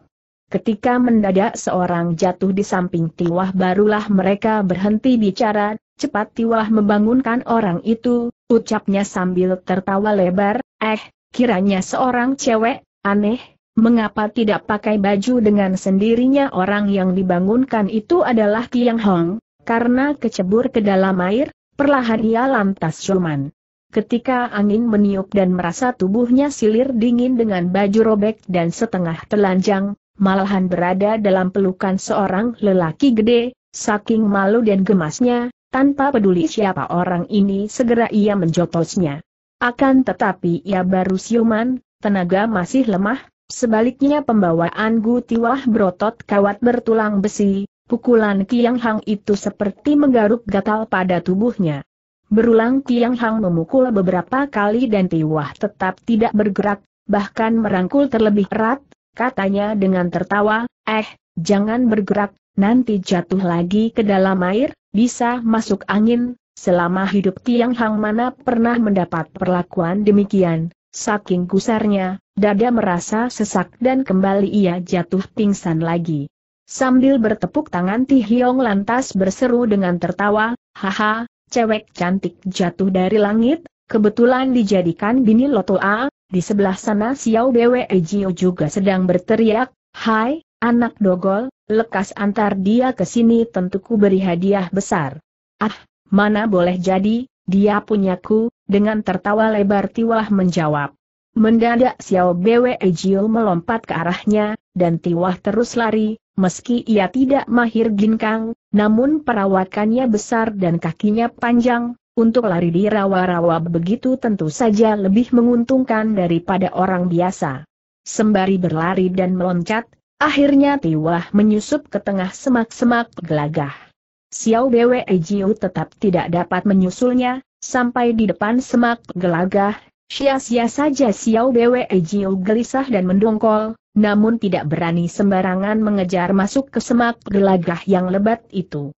Ketika mendadak seorang jatuh di samping Tiwah barulah mereka berhenti bicara, cepat Tiwah membangunkan orang itu, ucapnya sambil tertawa lebar, eh, kiranya seorang cewek, Aneh, mengapa tidak pakai baju dengan sendirinya orang yang dibangunkan itu adalah Tiang Hong, karena kecebur ke dalam air, perlahan ia lantas cuman. Ketika angin meniup dan merasa tubuhnya silir dingin dengan baju robek dan setengah telanjang, malahan berada dalam pelukan seorang lelaki gede, saking malu dan gemasnya, tanpa peduli siapa orang ini segera ia menjotosnya. Akan tetapi ia baru siuman, tenaga masih lemah, sebaliknya pembawaan Gu Tiwah berotot kawat bertulang besi, pukulan Kiang Hang itu seperti menggaruk gatal pada tubuhnya. Berulang Kiang Hang memukul beberapa kali dan Tiwah tetap tidak bergerak, bahkan merangkul terlebih erat, katanya dengan tertawa, eh, jangan bergerak, nanti jatuh lagi ke dalam air, bisa masuk angin, selama hidup Tiang Hang mana pernah mendapat perlakuan demikian, Saking kusarnya, dada merasa sesak dan kembali ia jatuh pingsan lagi. Sambil bertepuk tangan Ti Hiong lantas berseru dengan tertawa, Haha, cewek cantik jatuh dari langit, kebetulan dijadikan bini Loto A, di sebelah sana Xiao Bwe Jio juga sedang berteriak, Hai, anak dogol, lekas antar dia ke sini tentu ku beri hadiah besar. Ah, mana boleh jadi, dia punyaku, dengan tertawa lebar Tiwah menjawab. Mendadak Xiao Bwe Jiu melompat ke arahnya, dan Tiwah terus lari, meski ia tidak mahir ginkang, namun perawakannya besar dan kakinya panjang, untuk lari di rawa-rawa begitu tentu saja lebih menguntungkan daripada orang biasa. Sembari berlari dan meloncat, akhirnya Tiwah menyusup ke tengah semak-semak gelagah. Xiao Bwe Jiu tetap tidak dapat menyusulnya, sampai di depan semak gelagah, sia-sia saja Xiao Bwe Jiu gelisah dan mendongkol, namun tidak berani sembarangan mengejar masuk ke semak gelagah yang lebat itu.